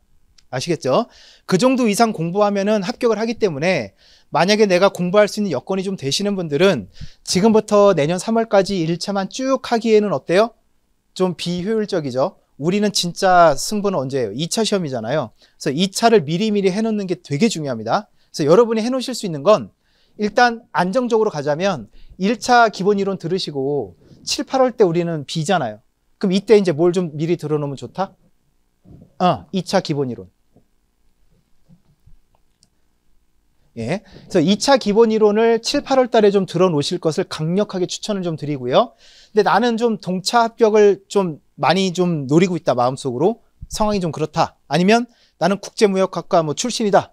아시겠죠? 그 정도 이상 공부하면은 합격을 하기 때문에 만약에 내가 공부할 수 있는 여건이 좀 되시는 분들은 지금부터 내년 3월까지 1차만 쭉 하기에는 어때요? 좀 비효율적이죠. 우리는 진짜 승부는 언제예요? 2차 시험이잖아요. 그래서 2차를 미리미리 해놓는 게 되게 중요합니다. 그래서 여러분이 해놓으실 수 있는 건 일단 안정적으로 가자면 1차 기본 이론 들으시고 7, 8월 때 우리는 비잖아요 그럼 이때 이제 뭘 좀 미리 들어놓으면 좋다? 어, 2차 기본 이론. 예. 그래서 2차 기본 이론을 7, 8월 달에 좀 들어놓으실 것을 강력하게 추천을 좀 드리고요. 근데 나는 좀 동차 합격을 좀 많이 좀 노리고 있다, 마음속으로. 상황이 좀 그렇다. 아니면 나는 국제무역학과 뭐 출신이다.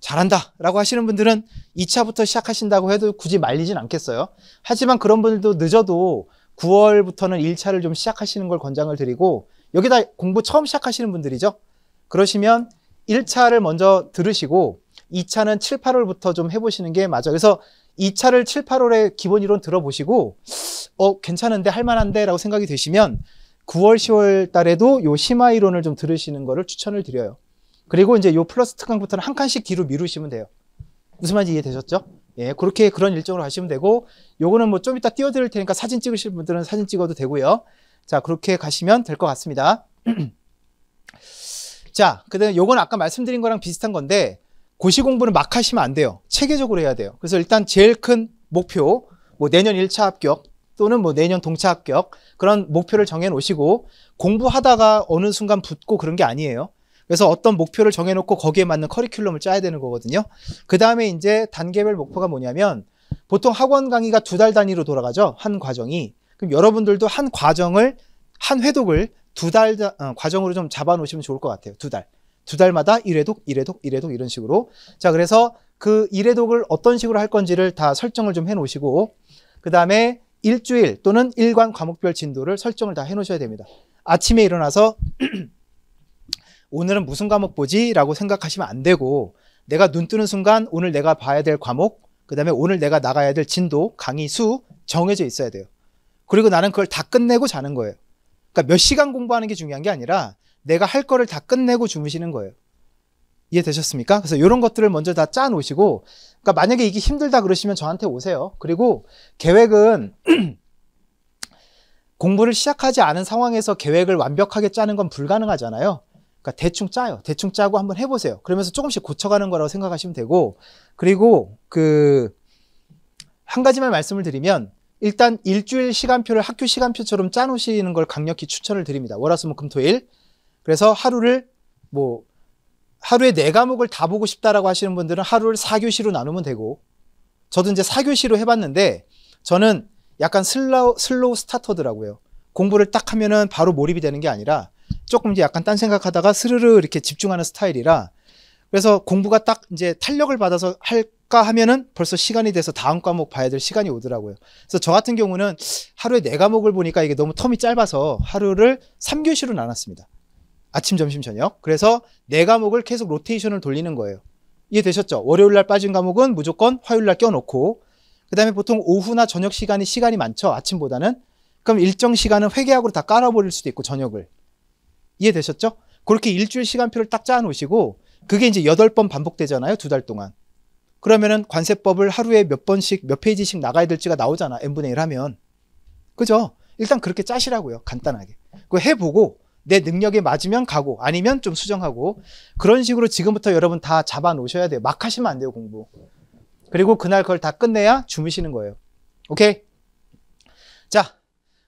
잘한다. 라고 하시는 분들은 2차부터 시작하신다고 해도 굳이 말리진 않겠어요. 하지만 그런 분들도 늦어도 9월부터는 1차를 좀 시작하시는 걸 권장을 드리고, 여기다 공부 처음 시작하시는 분들이죠. 그러시면 1차를 먼저 들으시고, 2차는 7, 8월부터 좀 해보시는 게 맞아요. 그래서 2차를 7, 8월에 기본 이론 들어보시고 어 괜찮은데 할만한데 라고 생각이 되시면 9월, 10월 달에도 요 심화 이론을 좀 들으시는 거를 추천을 드려요. 그리고 이제 요 플러스 특강부터는 한 칸씩 뒤로 미루시면 돼요. 무슨 말인지 이해되셨죠? 예, 그렇게 그런 일정으로 가시면 되고 요거는 뭐 좀 이따 띄워드릴 테니까 사진 찍으실 분들은 사진 찍어도 되고요. 자, 그렇게 가시면 될 것 같습니다. [clears throat] 자, 그다음 요건 아까 말씀드린 거랑 비슷한 건데 고시 공부는 막 하시면 안 돼요. 체계적으로 해야 돼요. 그래서 일단 제일 큰 목표, 뭐 내년 1차 합격 또는 뭐 내년 동차 합격 그런 목표를 정해 놓으시고 공부하다가 어느 순간 붙고 그런 게 아니에요. 그래서 어떤 목표를 정해 놓고 거기에 맞는 커리큘럼을 짜야 되는 거거든요. 그다음에 이제 단계별 목표가 뭐냐면 보통 학원 강의가 두 달 단위로 돌아가죠. 한 과정이. 그럼 여러분들도 한 과정을 한 회독을 두달 어, 과정으로 좀 잡아 놓으시면 좋을 것 같아요. 두 달. 두 달마다 1회독, 1회독, 1회독 이런 식으로. 자, 그래서 그 1회독을 어떤 식으로 할 건지를 다 설정을 좀 해 놓으시고 그 다음에 일주일 또는 일관 과목별 진도를 설정을 다 해 놓으셔야 됩니다. 아침에 일어나서 [clears throat] 오늘은 무슨 과목 보지? 라고 생각하시면 안 되고 내가 눈 뜨는 순간 오늘 내가 봐야 될 과목 그 다음에 오늘 내가 나가야 될 진도, 강의 수 정해져 있어야 돼요. 그리고 나는 그걸 다 끝내고 자는 거예요. 그러니까 몇 시간 공부하는 게 중요한 게 아니라 내가 할 거를 다 끝내고 주무시는 거예요. 이해되셨습니까? 그래서 이런 것들을 먼저 다 짜 놓으시고, 그러니까 만약에 이게 힘들다 그러시면 저한테 오세요. 그리고 계획은 [clears throat] 공부를 시작하지 않은 상황에서 계획을 완벽하게 짜는 건 불가능하잖아요. 그러니까 대충 짜요. 대충 짜고 한번 해보세요. 그러면서 조금씩 고쳐가는 거라고 생각하시면 되고, 그리고 그, 한 가지만 말씀을 드리면, 일단 일주일 시간표를 학교 시간표처럼 짜놓으시는 걸 강력히 추천을 드립니다. 월화수목금토일 그래서 하루를 뭐 하루에 네 과목을 다 보고 싶다라고 하시는 분들은 하루를 4교시로 나누면 되고 저도 이제 4교시로 해봤는데 저는 약간 슬로우, 슬로우 스타터더라고요. 공부를 딱 하면은 바로 몰입이 되는 게 아니라 조금 이제 약간 딴 생각하다가 스르르 이렇게 집중하는 스타일이라 그래서 공부가 딱 이제 탄력을 받아서 할까 하면은 벌써 시간이 돼서 다음 과목 봐야 될 시간이 오더라고요. 그래서 저 같은 경우는 하루에 네 과목을 보니까 이게 너무 텀이 짧아서 하루를 3교시로 나눴습니다. 아침, 점심, 저녁. 그래서 네 과목을 계속 로테이션을 돌리는 거예요. 이해되셨죠? 월요일 날 빠진 과목은 무조건 화요일 날 껴놓고 그다음에 보통 오후나 저녁 시간이 시간이 많죠. 아침보다는. 그럼 일정 시간은 회계학으로 다 깔아버릴 수도 있고 저녁을. 이해되셨죠? 그렇게 일주일 시간표를 딱 짜놓으시고 그게 이제 여덟 번 반복되잖아요. 두 달 동안. 그러면은 관세법을 하루에 몇 번씩 몇 페이지씩 나가야 될지가 나오잖아. n분의 1 하면. 그죠? 일단 그렇게 짜시라고요. 간단하게. 그거 해보고 내 능력에 맞으면 가고 아니면 좀 수정하고 그런 식으로 지금부터 여러분 다 잡아 놓으셔야 돼요. 막 하시면 안 돼요, 공부. 그리고 그날 그걸 다 끝내야 주무시는 거예요. 오케이? 자,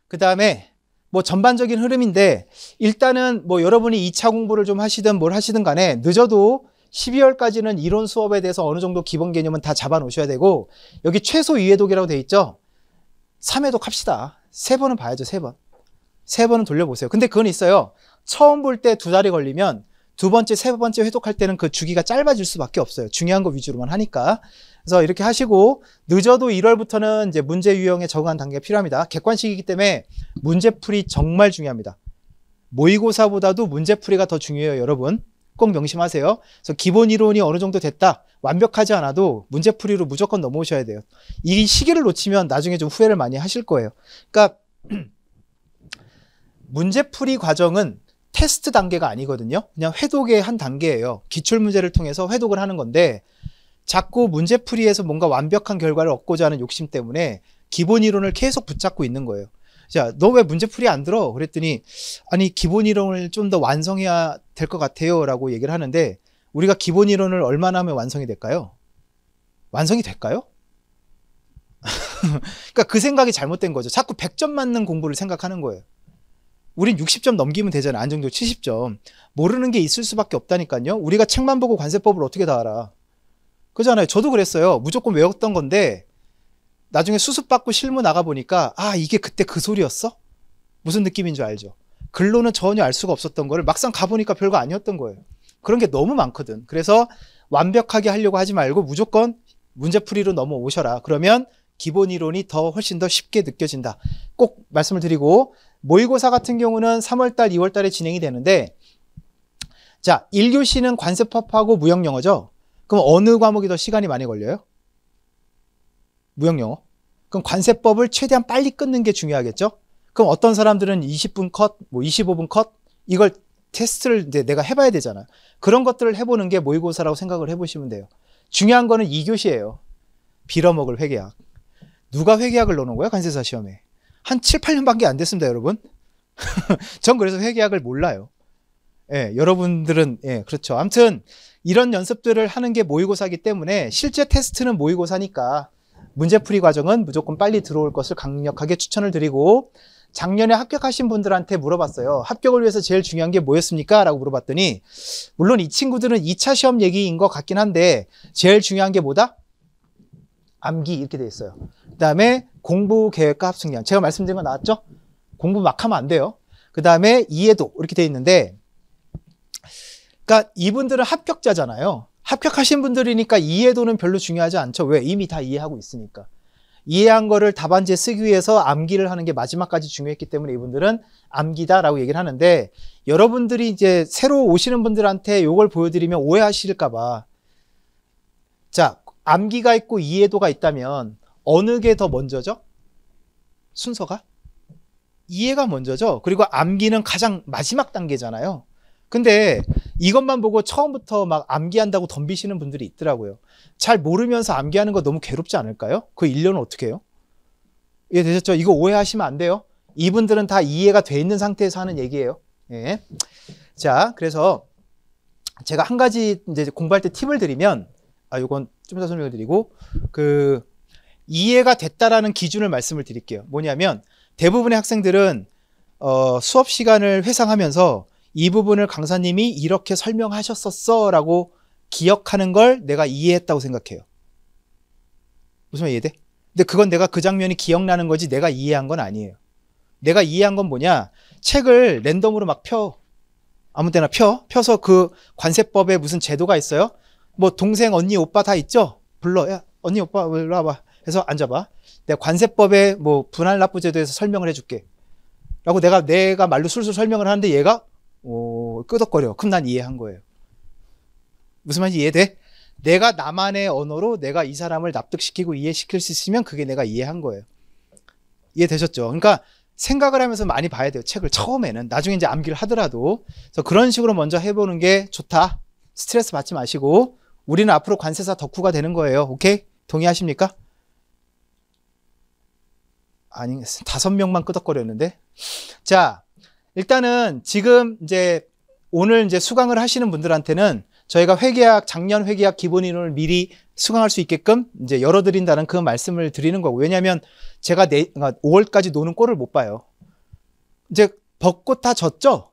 그 다음에 뭐 전반적인 흐름인데 일단은 뭐 여러분이 2차 공부를 좀 하시든 뭘 하시든 간에 늦어도 12월까지는 이론 수업에 대해서 어느 정도 기본 개념은 다 잡아 놓으셔야 되고 여기 최소 2회독이라고 돼 있죠? 3회독 합시다. 3번은 봐야죠, 3번. 세 번은 돌려보세요. 근데 그건 있어요. 처음 볼 때 두 달이 걸리면 두 번째, 세 번째 회독할 때는 그 주기가 짧아질 수밖에 없어요. 중요한 거 위주로만 하니까. 그래서 이렇게 하시고 늦어도 1월부터는 이제 문제 유형에 적응한 단계가 필요합니다. 객관식이기 때문에 문제풀이 정말 중요합니다. 모의고사보다도 문제풀이가 더 중요해요, 여러분. 꼭 명심하세요. 그래서 기본 이론이 어느 정도 됐다. 완벽하지 않아도 문제풀이로 무조건 넘어오셔야 돼요. 이 시기를 놓치면 나중에 좀 후회를 많이 하실 거예요. 그러니까 [clears throat] 문제풀이 과정은 테스트 단계가 아니거든요. 그냥 회독의 한 단계예요. 기출문제를 통해서 회독을 하는 건데 자꾸 문제풀이에서 뭔가 완벽한 결과를 얻고자 하는 욕심 때문에 기본 이론을 계속 붙잡고 있는 거예요. 자, 너 왜 문제풀이 안 들어? 그랬더니 아니 기본 이론을 좀 더 완성해야 될 것 같아요라고 얘기를 하는데 우리가 기본 이론을 얼마나 하면 완성이 될까요? 완성이 될까요? [laughs] 그러니까 그 생각이 잘못된 거죠. 자꾸 100점 맞는 공부를 생각하는 거예요. 우린 60점 넘기면 되잖아. 안정적 70점. 모르는 게 있을 수밖에 없다니까요. 우리가 책만 보고 관세법을 어떻게 다 알아. 그잖아요. 저도 그랬어요. 무조건 외웠던 건데 나중에 수습받고 실무 나가보니까 아 이게 그때 그 소리였어? 무슨 느낌인 줄 알죠. 글로는 전혀 알 수가 없었던 거를 막상 가보니까 별거 아니었던 거예요. 그런 게 너무 많거든. 그래서 완벽하게 하려고 하지 말고 무조건 문제풀이로 넘어오셔라. 그러면 기본 이론이 더 훨씬 더 쉽게 느껴진다. 꼭 말씀을 드리고 모의고사 같은 경우는 3월달, 2월달에 진행이 되는데 자, 1교시는 관세법하고 무형영어죠? 그럼 어느 과목이 더 시간이 많이 걸려요? 무형영어. 그럼 관세법을 최대한 빨리 끊는 게 중요하겠죠? 그럼 어떤 사람들은 20분 컷, 뭐 25분 컷 이걸 테스트를 이제 내가 해봐야 되잖아요. 그런 것들을 해보는 게 모의고사라고 생각을 해보시면 돼요. 중요한 거는 2교시예요. 빌어먹을 회계학. 누가 회계학을 넣는 거야? 관세사 시험에. 한 7, 8년밖에 안 됐습니다, 여러분. [laughs] 전 그래서 회계학을 몰라요. 예, 여러분들은 예, 그렇죠. 암튼 이런 연습들을 하는 게 모의고사기 때문에 실제 테스트는 모의고사니까 문제풀이 과정은 무조건 빨리 들어올 것을 강력하게 추천을 드리고 작년에 합격하신 분들한테 물어봤어요. 합격을 위해서 제일 중요한 게 뭐였습니까? 라고 물어봤더니 물론 이 친구들은 2차 시험 얘기인 것 같긴 한데 제일 중요한 게 뭐다? 암기 이렇게 돼 있어요. 그다음에 공부 계획과 합숙량. 제가 말씀드린 거 나왔죠? 공부 막 하면 안 돼요. 그다음에 이해도 이렇게 돼 있는데 그러니까 이분들은 합격자잖아요. 합격하신 분들이니까 이해도는 별로 중요하지 않죠. 왜? 이미 다 이해하고 있으니까. 이해한 거를 답안지에 쓰기 위해서 암기를 하는 게 마지막까지 중요했기 때문에 이분들은 암기다라고 얘기를 하는데 여러분들이 이제 새로 오시는 분들한테 이걸 보여드리면 오해하실까 봐. 자, 암기가 있고 이해도가 있다면 어느 게 더 먼저죠? 순서가? 이해가 먼저죠. 그리고 암기는 가장 마지막 단계잖아요. 근데 이것만 보고 처음부터 막 암기한다고 덤비시는 분들이 있더라고요. 잘 모르면서 암기하는 거 너무 괴롭지 않을까요? 그 1년은 어떻게 해요? 이해되셨죠? 이거 오해하시면 안 돼요. 이분들은 다 이해가 돼 있는 상태에서 하는 얘기예요. 예. 자, 그래서 제가 한 가지 이제 공부할 때 팁을 드리면, 아, 요건 좀 이따 설명을 드리고, 그, 이해가 됐다라는 기준을 말씀을 드릴게요. 뭐냐면 대부분의 학생들은 어, 수업 시간을 회상하면서 이 부분을 강사님이 이렇게 설명하셨었어라고 기억하는 걸 내가 이해했다고 생각해요. 무슨 말 이해돼? 근데 그건 내가 그 장면이 기억나는 거지 내가 이해한 건 아니에요. 내가 이해한 건 뭐냐? 책을 랜덤으로 막 펴. 아무 때나 펴. 펴서 그 관세법에 무슨 제도가 있어요? 뭐 동생, 언니, 오빠 다 있죠? 불러. 야, 언니, 오빠 일로 와봐. 해서 앉아봐. 내가 관세법에뭐 분할 납부제에 도 대해서 설명을 해줄게. 라고 내가 내가 말로 술술 설명을 하는데 얘가 오, 끄덕거려. 그럼 난 이해한 거예요. 무슨 말인지 이해돼? 내가 나만의 언어로 내가 이 사람을 납득시키고 이해시킬 수 있으면 그게 내가 이해한 거예요. 이해되셨죠? 그러니까 생각을 하면서 많이 봐야 돼요. 책을 처음에는 나중에 이제 암기를 하더라도 그래서 그런 식으로 먼저 해보는 게 좋다. 스트레스 받지 마시고 우리는 앞으로 관세사 덕후가 되는 거예요. 오케이? 동의하십니까? 아니 다섯 명만 끄덕거렸는데 자 일단은 지금 이제 오늘 이제 수강을 하시는 분들한테는 저희가 회계학 작년 회계학 기본이론을 미리 수강할 수 있게끔 이제 열어드린다는 그 말씀을 드리는 거고 왜냐하면 제가 내, 그러니까 5월까지 노는 꼴을 못 봐요. 이제 벚꽃 다 졌죠?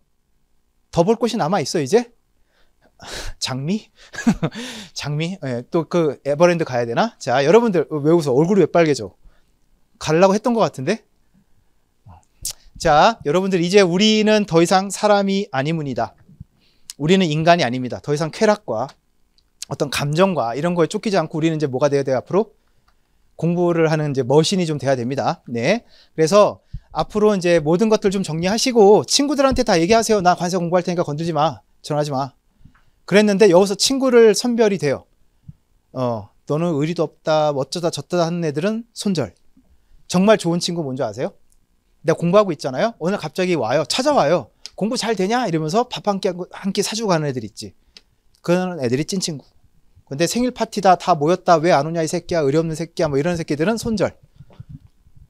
더 볼 곳이 남아 있어 이제 [laughs] 장미 [laughs] 장미 예, 또 그 에버랜드 가야 되나? 자 여러분들 왜 웃어 얼굴이 왜 빨개져? 가려고 했던 것 같은데? 자, 여러분들 이제 우리는 더 이상 사람이 아니문이다. 우리는 인간이 아닙니다. 더 이상 쾌락과 어떤 감정과 이런 거에 쫓기지 않고 우리는 이제 뭐가 돼야 돼요, 앞으로? 공부를 하는 이제 머신이 좀 돼야 됩니다. 네. 그래서 앞으로 이제 모든 것들 좀 정리하시고 친구들한테 다 얘기하세요. 나 관세 공부할 테니까 건들지 마. 전하지 화 마. 그랬는데 여기서 친구를 선별이 돼요. 어, 너는 의리도 없다, 어쩌다 저쩌다 하는 애들은 손절. 정말 좋은 친구 뭔지 아세요? 내가 공부하고 있잖아요. 오늘 갑자기 와요. 찾아와요. 공부 잘 되냐? 이러면서 밥 한 끼 한 끼 사주고 가는 애들 있지. 그런 애들이 찐 친구. 근데 생일 파티다 다 모였다 왜 안 오냐 이 새끼야 의리 없는 새끼야 뭐 이런 새끼들은 손절.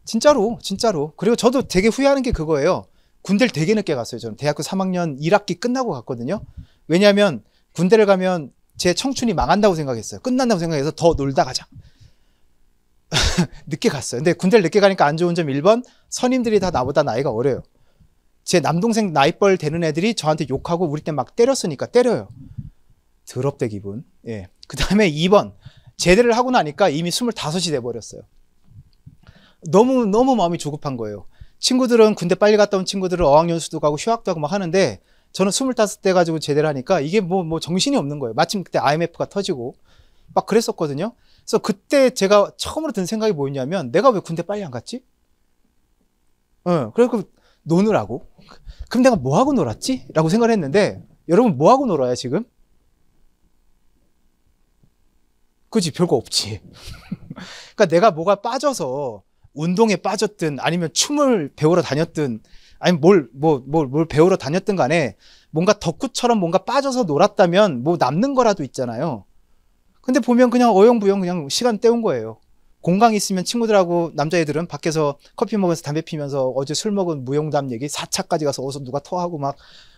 진짜로 진짜로. 그리고 저도 되게 후회하는 게 그거예요. 군대를 되게 늦게 갔어요. 저는 대학교 3학년 1학기 끝나고 갔거든요. 왜냐하면 군대를 가면 제 청춘이 망한다고 생각했어요. 끝난다고 생각해서 더 놀다 가자. [laughs] 늦게 갔어요. 근데 군대를 늦게 가니까 안 좋은 점 1번 선임들이 다 나보다 나이가 어려요. 제 남동생 나이뻘 되는 애들이 저한테 욕하고 우리 때 막 때렸으니까 때려요. 더럽대 기분. 예. 그 다음에 2번 제대를 하고 나니까 이미 25이 돼버렸어요. 너무 너무 마음이 조급한 거예요. 친구들은 군대 빨리 갔다 온 친구들은 어학연수도 가고 휴학도 하고 막 하는데 저는 25대 가지고 제대를 하니까 이게 뭐뭐 뭐 정신이 없는 거예요. 마침 그때 IMF가 터지고 막 그랬었거든요. 그래서 그때 제가 처음으로 든 생각이 뭐였냐면 내가 왜 군대 빨리 안 갔지? 어, 그래서 노느라고. 그럼 내가 뭐하고 놀았지? 라고 생각을 했는데 여러분 뭐하고 놀아요 지금? 그지 별거 없지. [laughs] 그러니까 내가 뭐가 빠져서 운동에 빠졌든 아니면 춤을 배우러 다녔든 아니면 뭘, 뭐, 뭘, 뭐, 뭘 배우러 다녔든 간에 뭔가 덕후처럼 뭔가 빠져서 놀았다면 뭐 남는 거라도 있잖아요. 근데 보면 그냥 어영부영 그냥 시간 때운 거예요. 공강 있으면 친구들하고 남자애들은 밖에서 커피 먹으면서 담배 피면서 어제 술 먹은 무용담 얘기, 4차까지 가서 어서 누가 토하고 막,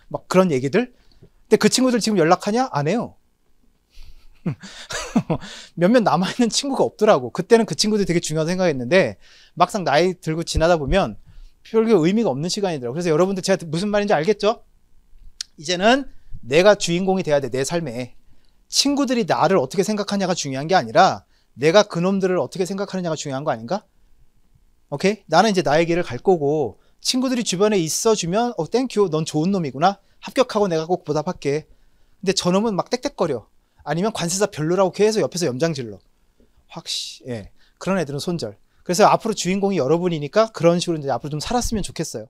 막 그런 얘기들. 근데 그 친구들 지금 연락하냐? 안 해요. [laughs] 몇몇 남아있는 친구가 없더라고. 그때는 그 친구들이 되게 중요하다 생각했는데 막상 나이 들고 지나다 보면 별게 의미가 없는 시간이더라고. 그래서 여러분들 제가 무슨 말인지 알겠죠? 이제는 내가 주인공이 돼야 돼, 내 삶에. 친구들이 나를 어떻게 생각하냐가 중요한 게 아니라 내가 그놈들을 어떻게 생각하느냐가 중요한 거 아닌가? 오케이? 나는 이제 나의 길을 갈 거고 친구들이 주변에 있어주면 어 땡큐 넌 좋은 놈이구나 합격하고 내가 꼭 보답할게 근데 저놈은 막 땡땡거려 아니면 관세사 별로라고 계속 옆에서 염장질러 확시 예 그런 애들은 손절 그래서 앞으로 주인공이 여러분이니까 그런 식으로 이제 앞으로 좀 살았으면 좋겠어요